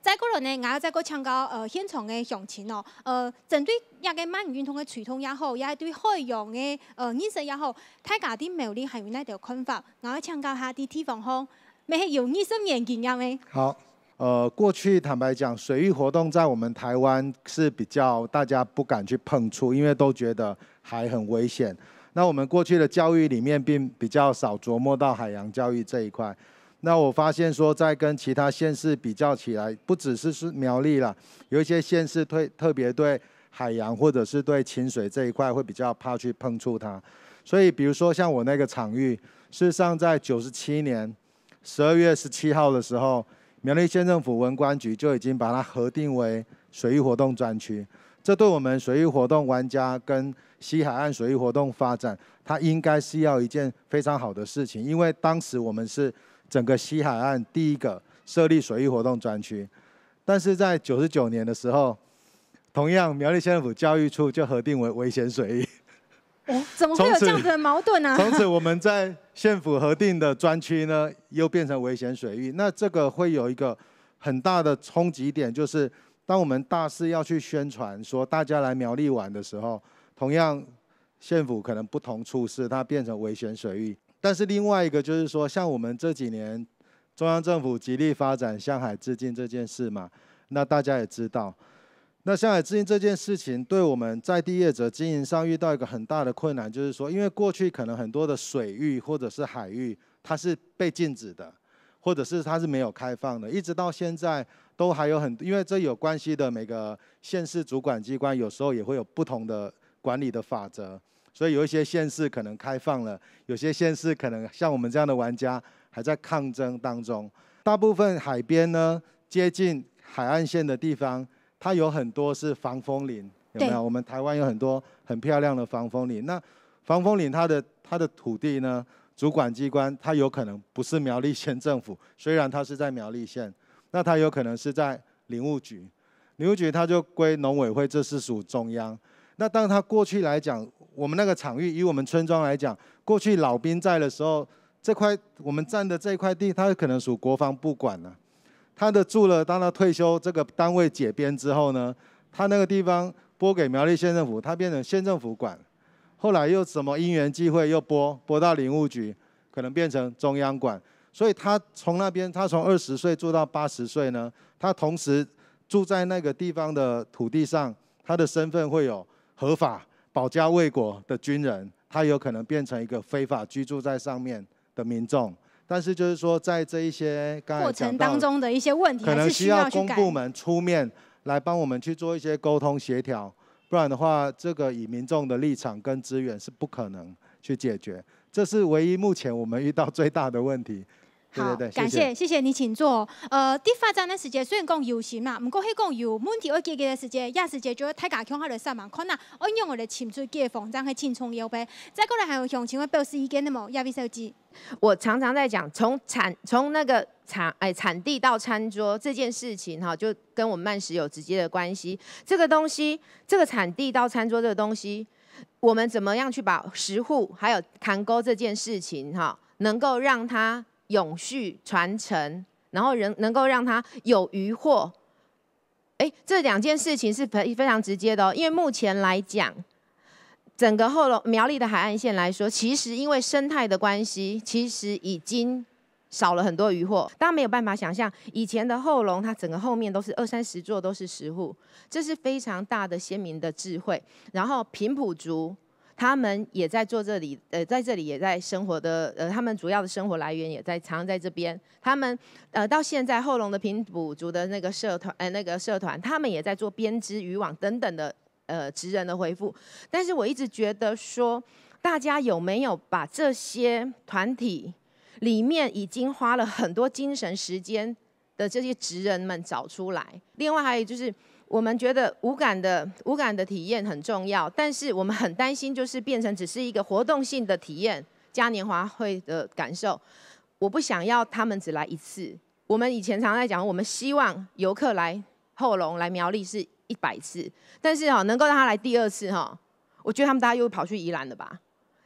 Speaker 1: 再过人呢，我再个参考呃现场的详情咯。呃，针对也个慢运通的传通也好，也系对海洋的呃认识也好，大家的梅力还有哪条看法？我参考下啲地方看，未系有二十年经验呢？
Speaker 15: 好。呃，过去坦白讲，水域活动在我们台湾是比较大家不敢去碰触，因为都觉得还很危险。那我们过去的教育里面，并比较少琢磨到海洋教育这一块。那我发现说，在跟其他县市比较起来，不只是是苗栗了，有一些县市特特别对海洋或者是对清水这一块会比较怕去碰触它。所以，比如说像我那个场域，事实上在九十七年十二月十七号的时候。苗栗县政府文管局就已经把它核定为水域活动专区，这对我们水域活动玩家跟西海岸水域活动发展，它应该是要一件非常好的事情。因为当时我们是整个西海岸第一个设立水域活动专区，但是在九十九年的时候，同样苗栗县政府教育处就核定为危险水域。哦，怎么会有这样的
Speaker 1: 矛盾呢？从此
Speaker 15: 我们在。县府核定的专区呢，又变成危险水域，那这个会有一个很大的冲击点，就是当我们大肆要去宣传说大家来苗栗玩的时候，同样县府可能不同处事，它变成危险水域。但是另外一个就是说，像我们这几年中央政府极力发展向海致敬这件事嘛，那大家也知道。那上海之音这件事情，对我们在地业者经营上遇到一个很大的困难，就是说，因为过去可能很多的水域或者是海域，它是被禁止的，或者是它是没有开放的，一直到现在都还有很多。因为这有关系的，每个县市主管机关有时候也会有不同的管理的法则，所以有一些县市可能开放了，有些县市可能像我们这样的玩家还在抗争当中。大部分海边呢，接近海岸线的地方。它有很多是防风林，有没有？我们台湾有很多很漂亮的防风林。那防风林它的它的土地呢？主管机关它有可能不是苗栗县政府，虽然它是在苗栗县，那它有可能是在林务局。林务局它就归农委会，这是属中央。那当它过去来讲，我们那个场域以我们村庄来讲，过去老兵在的时候，这块我们占的这块地，它可能属国防部管了。他的住了，当他退休，这个单位解编之后呢，他那个地方拨给苗栗县政府，他变成县政府管。后来又什么因缘际会，又拨拨到林务局，可能变成中央管。所以他从那边，他从二十岁住到八十岁呢，他同时住在那个地方的土地上，他的身份会有合法保家卫国的军人，他有可能变成一个非法居住在上面的民众。但是就是说，在这一些过程当中
Speaker 1: 的一些问题，可能需要公部
Speaker 15: 门出面来帮我们去做一些沟通协调，不然的话，这个以民众的立场跟资源是不可能去解决。这是唯一目前我们遇到最大的问题。对对对，感谢
Speaker 1: 谢谢你，请坐。呃，第发展的时间虽然讲有闲嘛，不过迄个有问题，我解决的时间也是解决太家强下的上网看啦。我用我的潜水机防脏，去清虫药呗。再过来还有
Speaker 6: 想请问表示意见的冇，也未手机。我常常在讲，从产从那个产哎产地到餐桌这件事情哈，就跟我们慢食有直接的关系。这个东西，这个产地到餐桌这个东西，我们怎么样去把食户还有谈钩这件事情哈，能够让它。永续传承，然后人能够让他有渔获，哎，这两件事情是非非常直接的哦。因为目前来讲，整个后龙苗栗的海岸线来说，其实因为生态的关系，其实已经少了很多渔获。大家没有办法想象以前的后龙，它整个后面都是二三十座都是石户，这是非常大的鲜明的智慧。然后平埔族。他们也在做这里，呃，在这里也在生活的，呃，他们主要的生活来源也在，常在这边。他们，呃，到现在后龙的平埔族的那个社团，呃，那个社团，他们也在做编织渔网等等的，呃，职人的回复。但是我一直觉得说，大家有没有把这些团体里面已经花了很多精神时间的这些职人们找出来？另外还有就是。我们觉得无感的无感的体验很重要，但是我们很担心，就是变成只是一个活动性的体验，嘉年华会的感受。我不想要他们只来一次。我们以前常在讲，我们希望游客来后龙、来苗栗是一百次，但是哈，能够让他来第二次哈，我觉得他们大家又跑去宜兰了吧？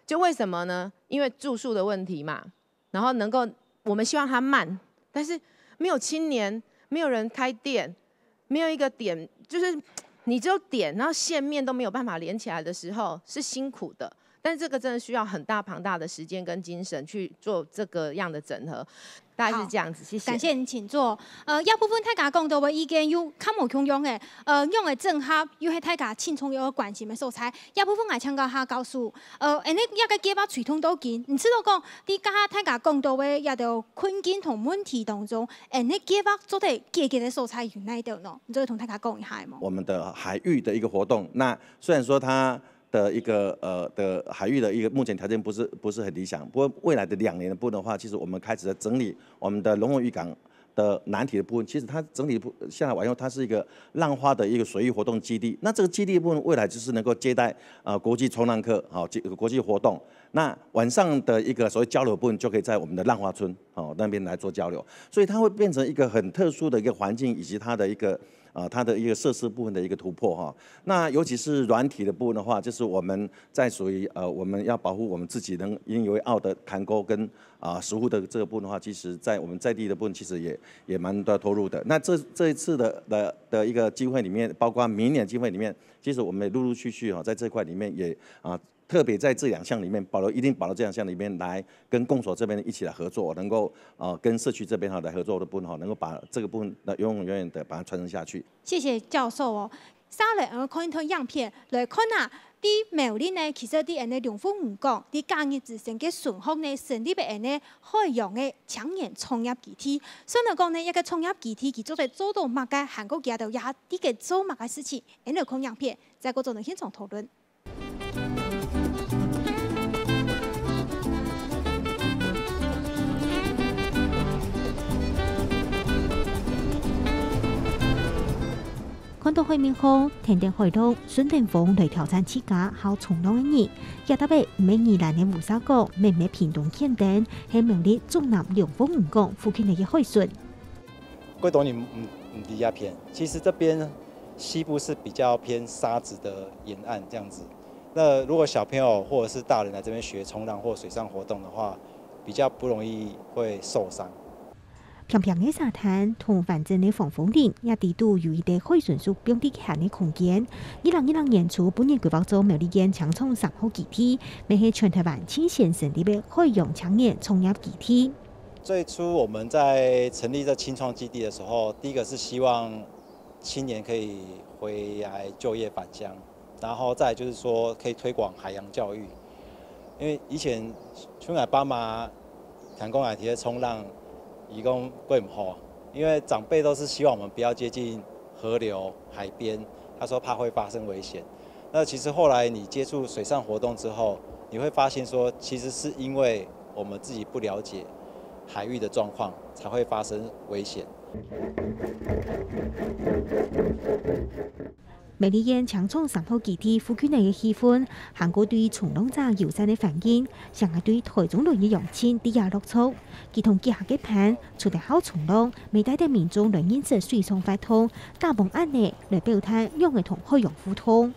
Speaker 6: 就为什么呢？因为住宿的问题嘛。然后能够，我们希望他慢，但是没有青年，没有人开店。没有一个点，就是你就点，然后线面都没有办法连起来的时候，是辛苦的。但这个真的需要很大庞大的时间跟精神去做这个样的整合，大概是这样子。谢谢，感谢你，请坐。呃，要部分太加共道位意见有看无同样的，呃，用的整合
Speaker 1: 有系泰加轻松有关系的素材，也部分也请教下高叔。呃，诶，你一个鸡巴传通都见，你知道讲，你加太加共道位也在困境同问题当中，诶，你鸡巴做在积极的素材有哪条呢？你做同太加讲一下嘛？
Speaker 10: 我们的海域的一个活动，那虽然说它。的一个呃的海域的一个目前条件不是不是很理想，不过未来的两年的部分的话，其实我们开始在整理我们的龙凤渔港的难题的部分。其实它整体部下来完以后，它是一个浪花的一个水域活动基地。那这个基地部分未来就是能够接待啊国际冲浪客，好，国际活动。那晚上的一个所谓交流部分，就可以在我们的浪花村哦那边来做交流。所以它会变成一个很特殊的一个环境，以及它的一个。啊，它的一个设施部分的一个突破哈，那尤其是软体的部分的话，就是我们在属于呃，我们要保护我们自己能引以为傲的弹沟跟啊石物的这个部分的话，其实，在我们在地的部分其实也也蛮多投入的。那这这一次的的的一个机会里面，包括明年机会里面，其实我们也陆陆续续哈，在这块里面也啊。特别在这两项里面，保留一定保留这两项里面来跟公所这边一起来合作，能够呃跟社区这边哈来合作的部分哈，能够把这个部分那永永远远的把它传承下去。
Speaker 1: 谢谢教授哦。稍等，我看一套样片来看啊。第一，美丽呢其实安尼两幅五讲，第二，自身嘅顺丰呢，成立的尼海洋嘅抢眼创业集体。所以讲呢，一个创业集体，佢做在做到目界韩国家头也啲嘅做脉界事情，然有看样片，再过做连现从讨论。
Speaker 9: 看到惠民后，天天海浪，孙天峰来挑战起家好冲动的人也特别每年来呢。吴沙个，每每平浪景等，还名列中南六峰五港附近的的海选。
Speaker 16: 贵东你嗯嗯比较偏，其实这边西部是比较偏沙子的沿岸这样子。那如果小朋友或者是大人来这边学冲浪或水上活动的话，比较不容易会受伤。
Speaker 9: 平平的沙滩，同反正的防风林，也提供游客可以住宿、用滴客的空间。二零一浪年初，本年季末周，庙里间强冲上好几天，每系全台湾青鲜省里边可以用强烈冲压几天。
Speaker 16: 最初我们在成立这青创基地的时候，第一个是希望青年可以回来就业返乡，然后再就是说可以推广海洋教育，因为以前出海爸妈谈公海提的冲浪。提供贵母 a 因为长辈都是希望我们不要接近河流、海边，他说怕会发生危险。那其实后来你接触水上活动之后，你会发现说，其实是因为我们自己不了解海域的状况，才会发生危险。
Speaker 9: 美丽烟强冲渗透基地附近内的气氛，韩国对崇隆山摇山的反应，像是对台中轮椅洋青，低压落草，其同结合嘅盘，除得好从隆，未带的民众轮椅色随从发通，打蓬案内来表态，用会同好洋富通，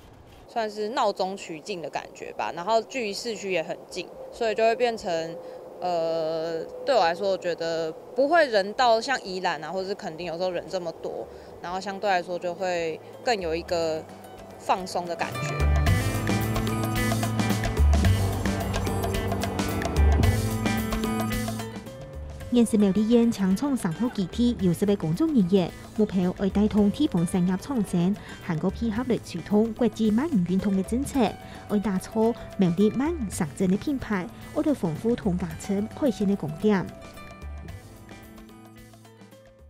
Speaker 7: 算是闹中取静的感觉吧。然后距离市区也很近，所以就会变成，呃，对我来说，我觉得不会人到像宜兰啊，或者是肯定有时候人这么多。然后相对来说就会更有一个放松的感觉。
Speaker 9: 因此，美的烟强创三包几天，又是被公众热议。我们有在通提防三甲创建，还有配合了全通国际万能联通的政策，有打造美的万上进的品牌。我们丰富通价值核心的亮点。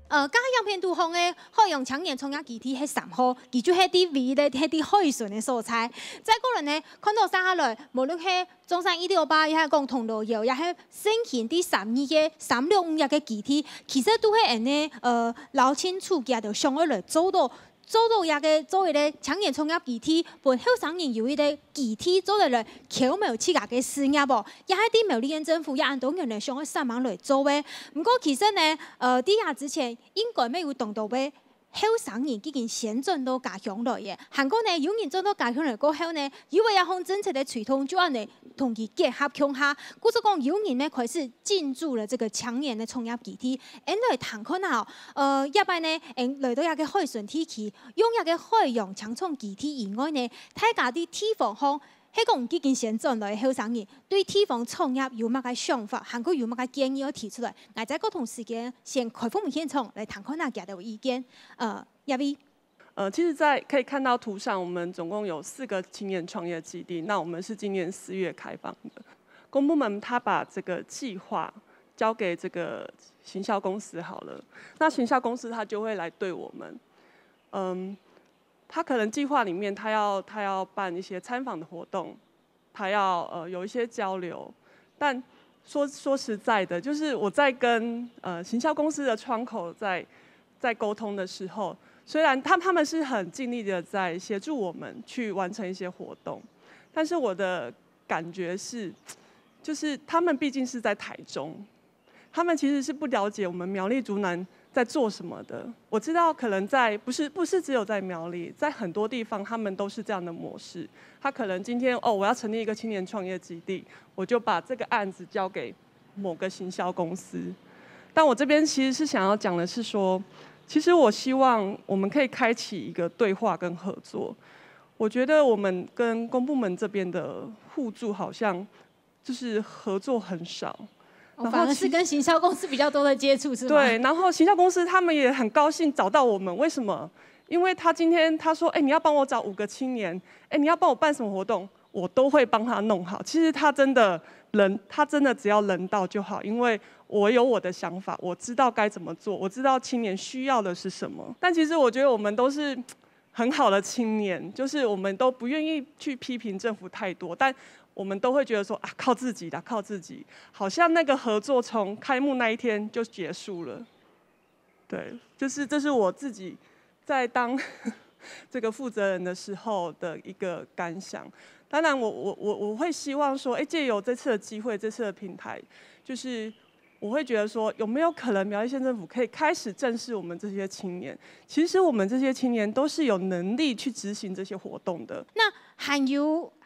Speaker 1: 呃，刚刚样片杜甫诶，可用强眼冲压机体去渗火，记住迄滴味咧，迄滴开顺的蔬菜。再过来呢，看到三下来，无论系中山一六八，伊系讲铜路，又也系新前滴三二个、三六五一个机体，其实都会用咧呃老清楚加条香芋来做到。做农业嘅做一个产业创业集体，本后生人由一个具体做在个巧妙有企业家嘅业野啵。也喺啲苗栗县政府也按同样的想法来做嘅。不过其实咧，呃，抵押之前应该要有动到嘅。后生人已经先进到家乡来嘅，韩国呢有人进到家乡来过后呢，以为一方政策的推动，就安尼同佮结合向下。故是讲有人呢开始进驻了这个长远的创业基地，因为腾空啊，呃，一般呢来到一个海顺天气，拥有个海洋强创基地以外呢，大家的地方方。个工基金先转来后，生年对地方创业有乜嘅想法，韩国有乜嘅建议要提出来。挨在嗰段时间，先开放现场来探看大家的意见。呃，叶威，
Speaker 14: 呃，其实，在可以看到图上，我们总共有四个青年创业基地。那我们是今年四月开放的。公部门他把这个计划交给这个行销公司好了，那行销公司他就会来对我们，嗯。他可能计划里面，他要他要办一些参访的活动，他要呃有一些交流。但说说实在的，就是我在跟呃行销公司的窗口在在沟通的时候，虽然他他们是很尽力的在协助我们去完成一些活动，但是我的感觉是，就是他们毕竟是在台中，他们其实是不了解我们苗栗竹南。在做什么的？我知道，可能在不是不是只有在苗栗，在很多地方他们都是这样的模式。他可能今天哦，我要成立一个青年创业基地，我就把这个案子交给某个行销公司。但我这边其实是想要讲的是说，其实我希望我们可以开启一个对话跟合作。我觉得我们跟公部门这边的互助好像就是合作很少。反而是跟行销公司比较多的接触，是吗？对，然后行销公司他们也很高兴找到我们，为什么？因为他今天他说：“哎，你要帮我找五个青年，哎，你要帮我办什么活动，我都会帮他弄好。”其实他真的人，他真的只要人到就好，因为我有我的想法，我知道该怎么做，我知道青年需要的是什么。但其实我觉得我们都是很好的青年，就是我们都不愿意去批评政府太多，但。我们都会觉得说啊，靠自己的，靠自己，好像那个合作从开幕那一天就结束了，对，就是这是我自己在当 这个负责人的时候的一个感想。当然，我我我我会希望说，哎，借由这次的机会，这次的平台，就是我会觉得说，有没有可能苗栗县政府可以开始正视我们这些青年？其实我们这些青年都是有能力去执行这些活动的。那含有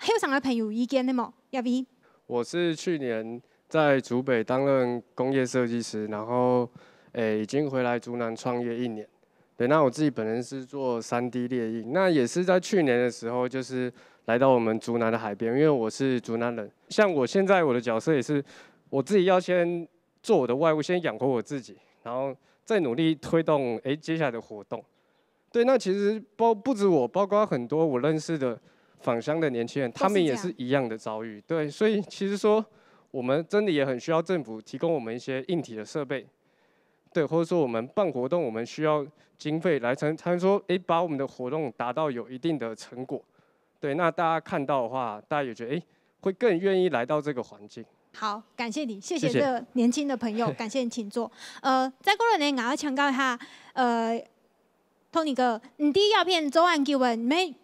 Speaker 14: 有什的朋友意见的吗？亚威，我是去
Speaker 4: 年在竹北担任工业设计师，然后诶，已经回来竹南创业一年。对，那我自己本人是做三 D 列印，那也是在去年的时候，就是来到我们竹南的海边，因为我是竹南人。像我现在我的角色也是我自己要先做我的外务，先养活我自己，然后再努力推动诶接下来的活动。对，那其实包不止我，包括很多我认识的。返乡的年轻人，他们也是一样的遭遇，对，所以其实说，我们真的也很需要政府提供我们一些硬体的设备，对，或者说我们办活动，我们需要经费来成，才能说，哎，把我们的活动达到有一定的成果，对，那大家看到的话，大家也觉得，哎，会更愿意来到这个环境。
Speaker 1: 好，感谢你，谢谢这年轻的朋友，感谢，请坐。呃，在过了年，我要强调一下，呃，Tony 哥，你第一药片昨晚给完没？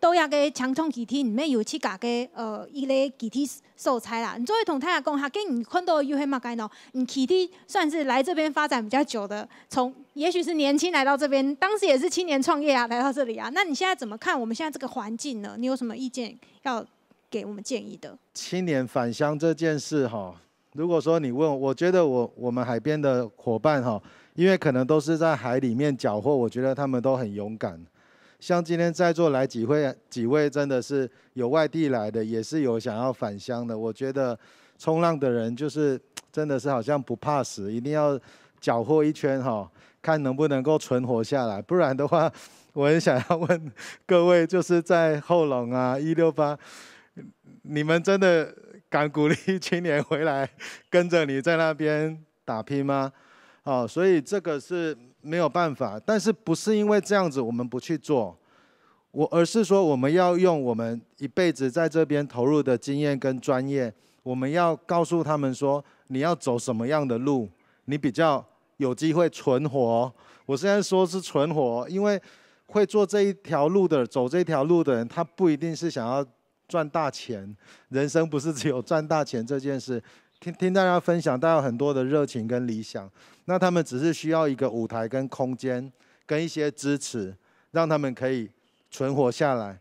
Speaker 1: 都也个强冲基地，唔要有去搞个呃，伊个基地受菜啦。你作为同太阳讲哈，经你看到有虾米解恼？你基地算是来这边发展比较久的，从也许是年轻来到这边，当时也是青年创业啊，来到这里啊。那你现在怎么看我们现在这个环境呢？你有什么意见要给我们建议的？
Speaker 15: 青年返乡这件事，哈，如果说你问，我觉得我我们海边的伙伴，哈，因为可能都是在海里面搅和，我觉得他们都很勇敢。像今天在座来几位几位真的是有外地来的，也是有想要返乡的。我觉得冲浪的人就是真的是好像不怕死，一定要搅和一圈哈，看能不能够存活下来。不然的话，我很想要问各位，就是在后龙啊一六八，你们真的敢鼓励青年回来跟着你在那边打拼吗？哦，所以这个是。没有办法，但是不是因为这样子我们不去做，我而是说我们要用我们一辈子在这边投入的经验跟专业，我们要告诉他们说你要走什么样的路，你比较有机会存活。我现在说是存活，因为会做这一条路的，走这条路的人，他不一定是想要赚大钱。人生不是只有赚大钱这件事。听听大家分享，大家有很多的热情跟理想。那他们只是需要一个舞台跟空间，跟一些支持，让他们可以存活下来。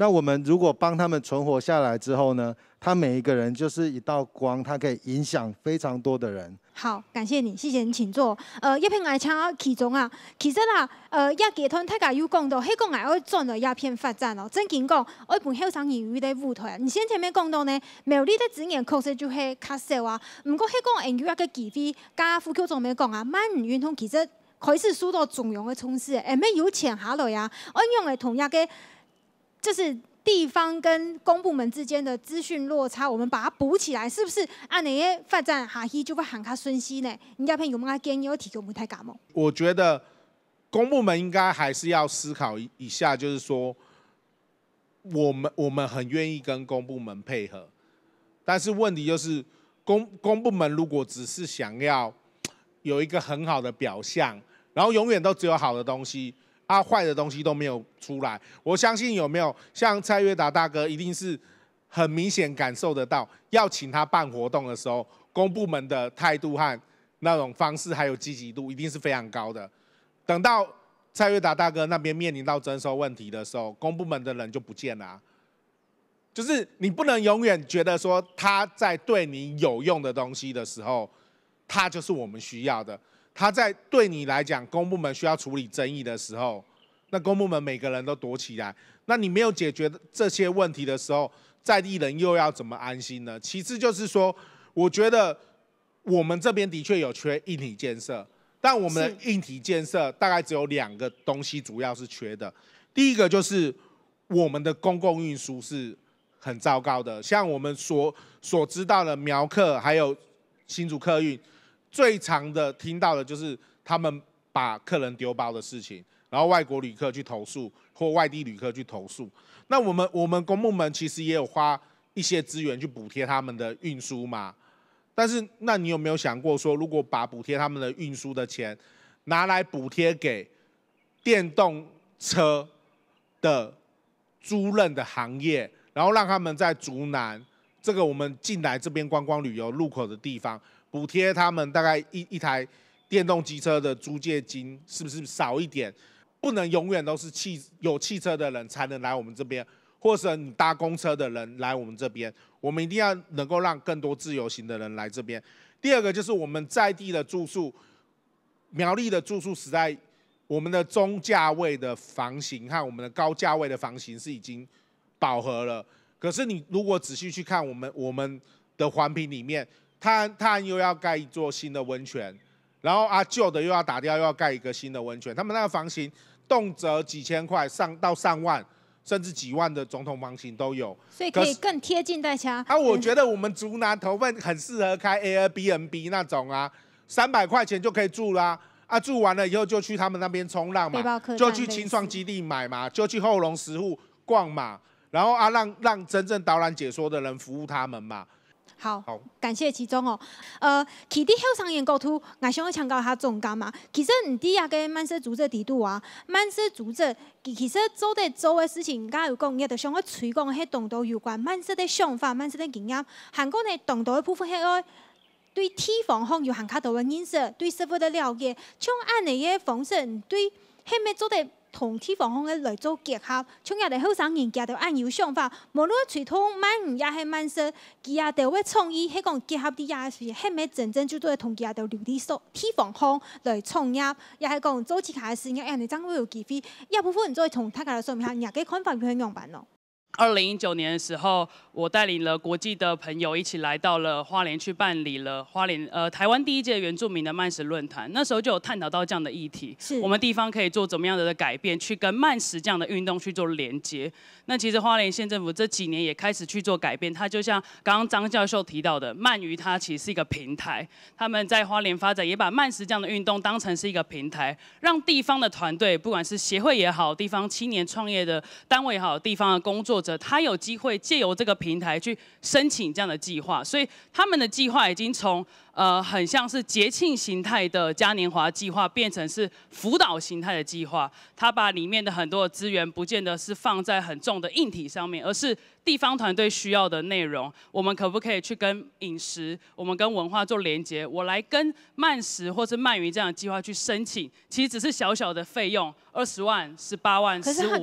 Speaker 15: 那我们如果帮他们存活下来之后呢？他每一个人就是一道光，他可以影响非常多的人。
Speaker 1: 好，感谢你，谢谢你请坐。呃，鸦片爱枪，其中啊，其实啊，呃，亚集团他家有讲到，黑工爱要转到鸦片发展咯。正经讲，我本后海上有语在舞台，你先前面讲到呢，苗栗的资源，确实就是卡少啊。不过黑公英语一个机会，加副科总面讲啊，蛮唔认同。其实开始受到重央的冲刺，诶，没有钱下来啊。安用的同一个？就是地方跟公部门之间的资讯落差，我们把它补起来，是不是？啊，你因为范哈希就会喊他孙西呢？应该有乜嘢建议要提供？唔太感冒。
Speaker 13: 我觉得公部门应该还是要思考一下，就是说，我们我们很愿意跟公部门配合，但是问题就是，公公部门如果只是想要有一个很好的表象，然后永远都只有好的东西。他坏的东西都没有出来，我相信有没有像蔡月达大哥，一定是很明显感受得到。要请他办活动的时候，公部门的态度和那种方式还有积极度，一定是非常高的。等到蔡月达大哥那边面临到征收问题的时候，公部门的人就不见了。就是你不能永远觉得说他在对你有用的东西的时候，他就是我们需要的。他在对你来讲，公部门需要处理争议的时候，那公部门每个人都躲起来，那你没有解决这些问题的时候，在地人又要怎么安心呢？其次就是说，我觉得我们这边的确有缺硬体建设，但我们硬体建设大概只有两个东西主要是缺的，第一个就是我们的公共运输是很糟糕的，像我们所所知道的苗客还有新竹客运。最常的听到的就是他们把客人丢包的事情，然后外国旅客去投诉或外地旅客去投诉。那我们我们公木门其实也有花一些资源去补贴他们的运输嘛。但是，那你有没有想过说，如果把补贴他们的运输的钱拿来补贴给电动车的租赁的行业，然后让他们在竹南这个我们进来这边观光旅游入口的地方？补贴他们大概一一台电动机车的租借金是不是少一点？不能永远都是汽有汽车的人才能来我们这边，或者你搭公车的人来我们这边，我们一定要能够让更多自由行的人来这边。第二个就是我们在地的住宿，苗栗的住宿实在我们的中价位的房型和我们的高价位的房型是已经饱和了。可是你如果仔细去看我们我们的环评里面。他他又要盖一座新的温泉，然后啊旧的又要打掉，又要盖一个新的温泉。他们那个房型，动辄几千块，上到上万，甚至几万的总统房型都有。所以可以更贴近大家。啊，我觉得我们竹南投份很适合开 A R B N B 那种啊，三百块钱就可以住啦。啊，住完了以后就去他们那边冲浪嘛，就去清创基地买嘛，就去后龙食府逛嘛，然后啊让让真正导览解说的人服务他们嘛。好，
Speaker 1: 感谢其中哦。呃，其实好长远国土，我想要请教下总干嘛。其实你底下个慢些组织力度啊，慢些组织，其实做的做的事情，人家有讲也就想要吹讲，嘿，动导有关慢些的想法，慢些的经验，韩国的动作的部分嘿个对地方方有很卡多的认识，对社会的了解，像按你些方式，对嘿咪做的。同天方方嘅来做结合，创业的后生人，加都按有想法，无论传统慢，也系慢说，企也都会创意，迄讲结合啲也是，迄个真正就做同企也都留啲说，天方方来创业，也系讲做其他始，事业，讲你真会有机会，一部分人做同他家来说，咪吓，人家看法偏向样爿咯。
Speaker 2: 二零一九年的时候，我带领了国际的朋友一起来到了花莲，去办理了花莲呃台湾第一届原住民的慢食论坛。那时候就有探讨到这样的议题：我们地方可以做怎么样的改变，去跟慢食这样的运动去做连接。那其实花莲县政府这几年也开始去做改变，它就像刚刚张教授提到的，鳗鱼它其实是一个平台。他们在花莲发展，也把慢食这样的运动当成是一个平台，让地方的团队，不管是协会也好，地方青年创业的单位也好，地方的工作。他有机会借由这个平台去申请这样的计划，所以他们的计划已经从。呃，很像是节庆形态的嘉年华计划，变成是辅导形态的计划。它把里面的很多的资源，不见得是放在很重的硬体上面，而是地方团队需要的内容。我们可不可以去跟饮食，我们跟文化做连接？我来跟慢食或是慢鱼这样的计划去申请，其实只是小小的费用，二十万、十八万、十万，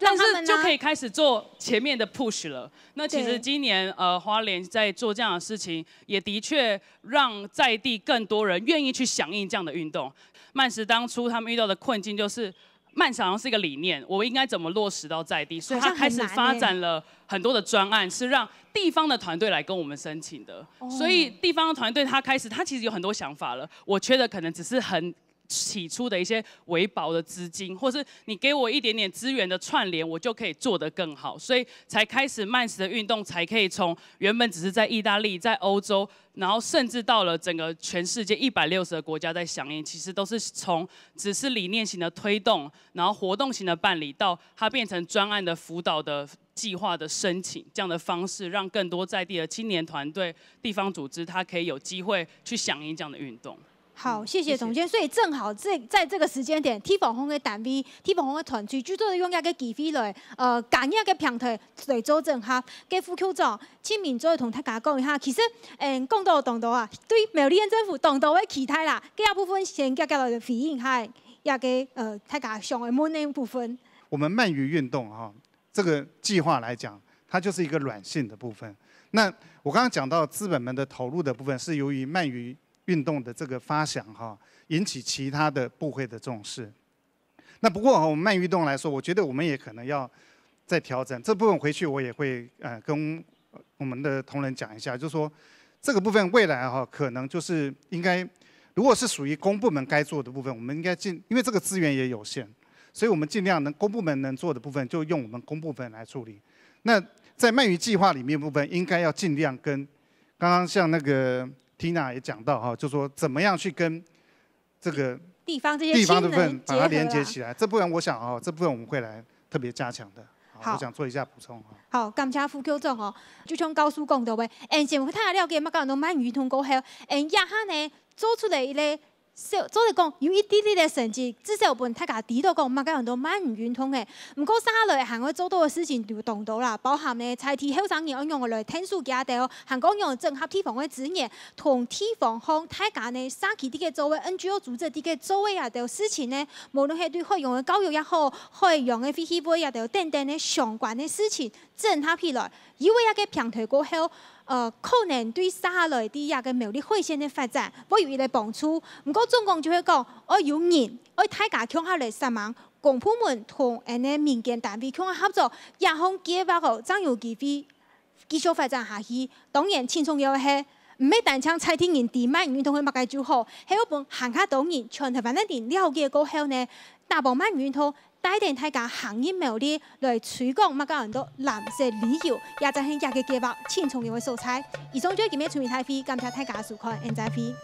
Speaker 2: 但是就可以开始做前面的 push 了。那其实今年呃，花莲在做这样的事情，也的确让。在地更多人愿意去响应这样的运动。曼石当初他们遇到的困境就是，曼慢食是一个理念，我应该怎么落实到在地？所以，他开始发展了很多的专案，是让地方的团队来跟我们申请的。所以，地方的团队他开始，他其实有很多想法了。我缺的可能只是很。起初的一些维保的资金，或是你给我一点点资源的串联，我就可以做得更好，所以才开始慢食的运动，才可以从原本只是在意大利、在欧洲，然后甚至到了整个全世界一百六十个国家在响应，其实都是从只是理念型的推动，然后活动型的办理，到它变成专案的辅导的计划的申请这样的方式，让更多在地的青年团队、地方组织，他可以有机会去响应这样的运动。
Speaker 1: 好，谢谢总监。所以正好在在这个时间点，t 粉红的单位、t 粉红的团聚，就做用一个机会来，呃，感一个平台来佐证哈，给副局长、亲民组同他讲一下。其实，嗯，公道动道啊，对美丽彦政府动道的期待啦，第二部分先加加的回应，哈，也给呃，他家上的门内部分。
Speaker 8: 我们鳗鱼运动哈，这个计划来讲，它就是一个软性的部分。那我刚刚讲到资本们的投入的部分，是由于鳗鱼。运动的这个发想哈，引起其他的部会的重视。那不过我们慢运动来说，我觉得我们也可能要再调整这部分回去，我也会呃跟我们的同仁讲一下，就是说这个部分未来哈，可能就是应该如果是属于公部门该做的部分，我们应该尽因为这个资源也有限，所以我们尽量能公部门能做的部分就用我们公部分来处理。那在鳗鱼计划里面部分，应该要尽量跟刚刚像那个。Tina 也讲到哈，就说怎么样去跟这个
Speaker 14: 地方这些地方的部分把它连接起
Speaker 8: 来，这部分我想啊，这部分我们会来特别加强的。好，我想做一下补充。
Speaker 1: 好，感谢副 Q 总哦，就像高叔讲的喂，而且我太了解，马格农鳗鱼通过后，哎呀哈呢，做出来一少，即係讲，有一啲啲嘅成绩，至少本身睇下啲都讲唔係咁都唔係愿意通嘅。唔过三類行開做到嘅事情，就懂到啦。包含咧，財提后生年用的來天書家底哦，行講用整合天防嘅职源，同天防方太下咧，三期啲嘅作为 NGO 组织啲嘅做嘅啊有事情咧，无论係对海洋嘅教育也好，海洋嘅飛機杯啊有等等嘅相关嘅事情整合起来，以为一个平台过后。呃，可能对沙哈勒的低压的苗栗火鲜的发展，不如伊来帮助。不过总共就会讲，我有人，我大家强下来三万，公部门同安尼民间单位强合作，然后计划后，怎有机会，继续发展下去。当然，轻松有系，唔咩单枪柴天人地买员同去擘解就好。喺要本行家当然，台湾的店了解过后呢，大部分员同。带電太家行煙霧啲，來取江乜咁多蓝色旅游，也就係日嘅計劃，千重要嘅素材。而中最見咩傳面太偏，感谢太監做開，再偏。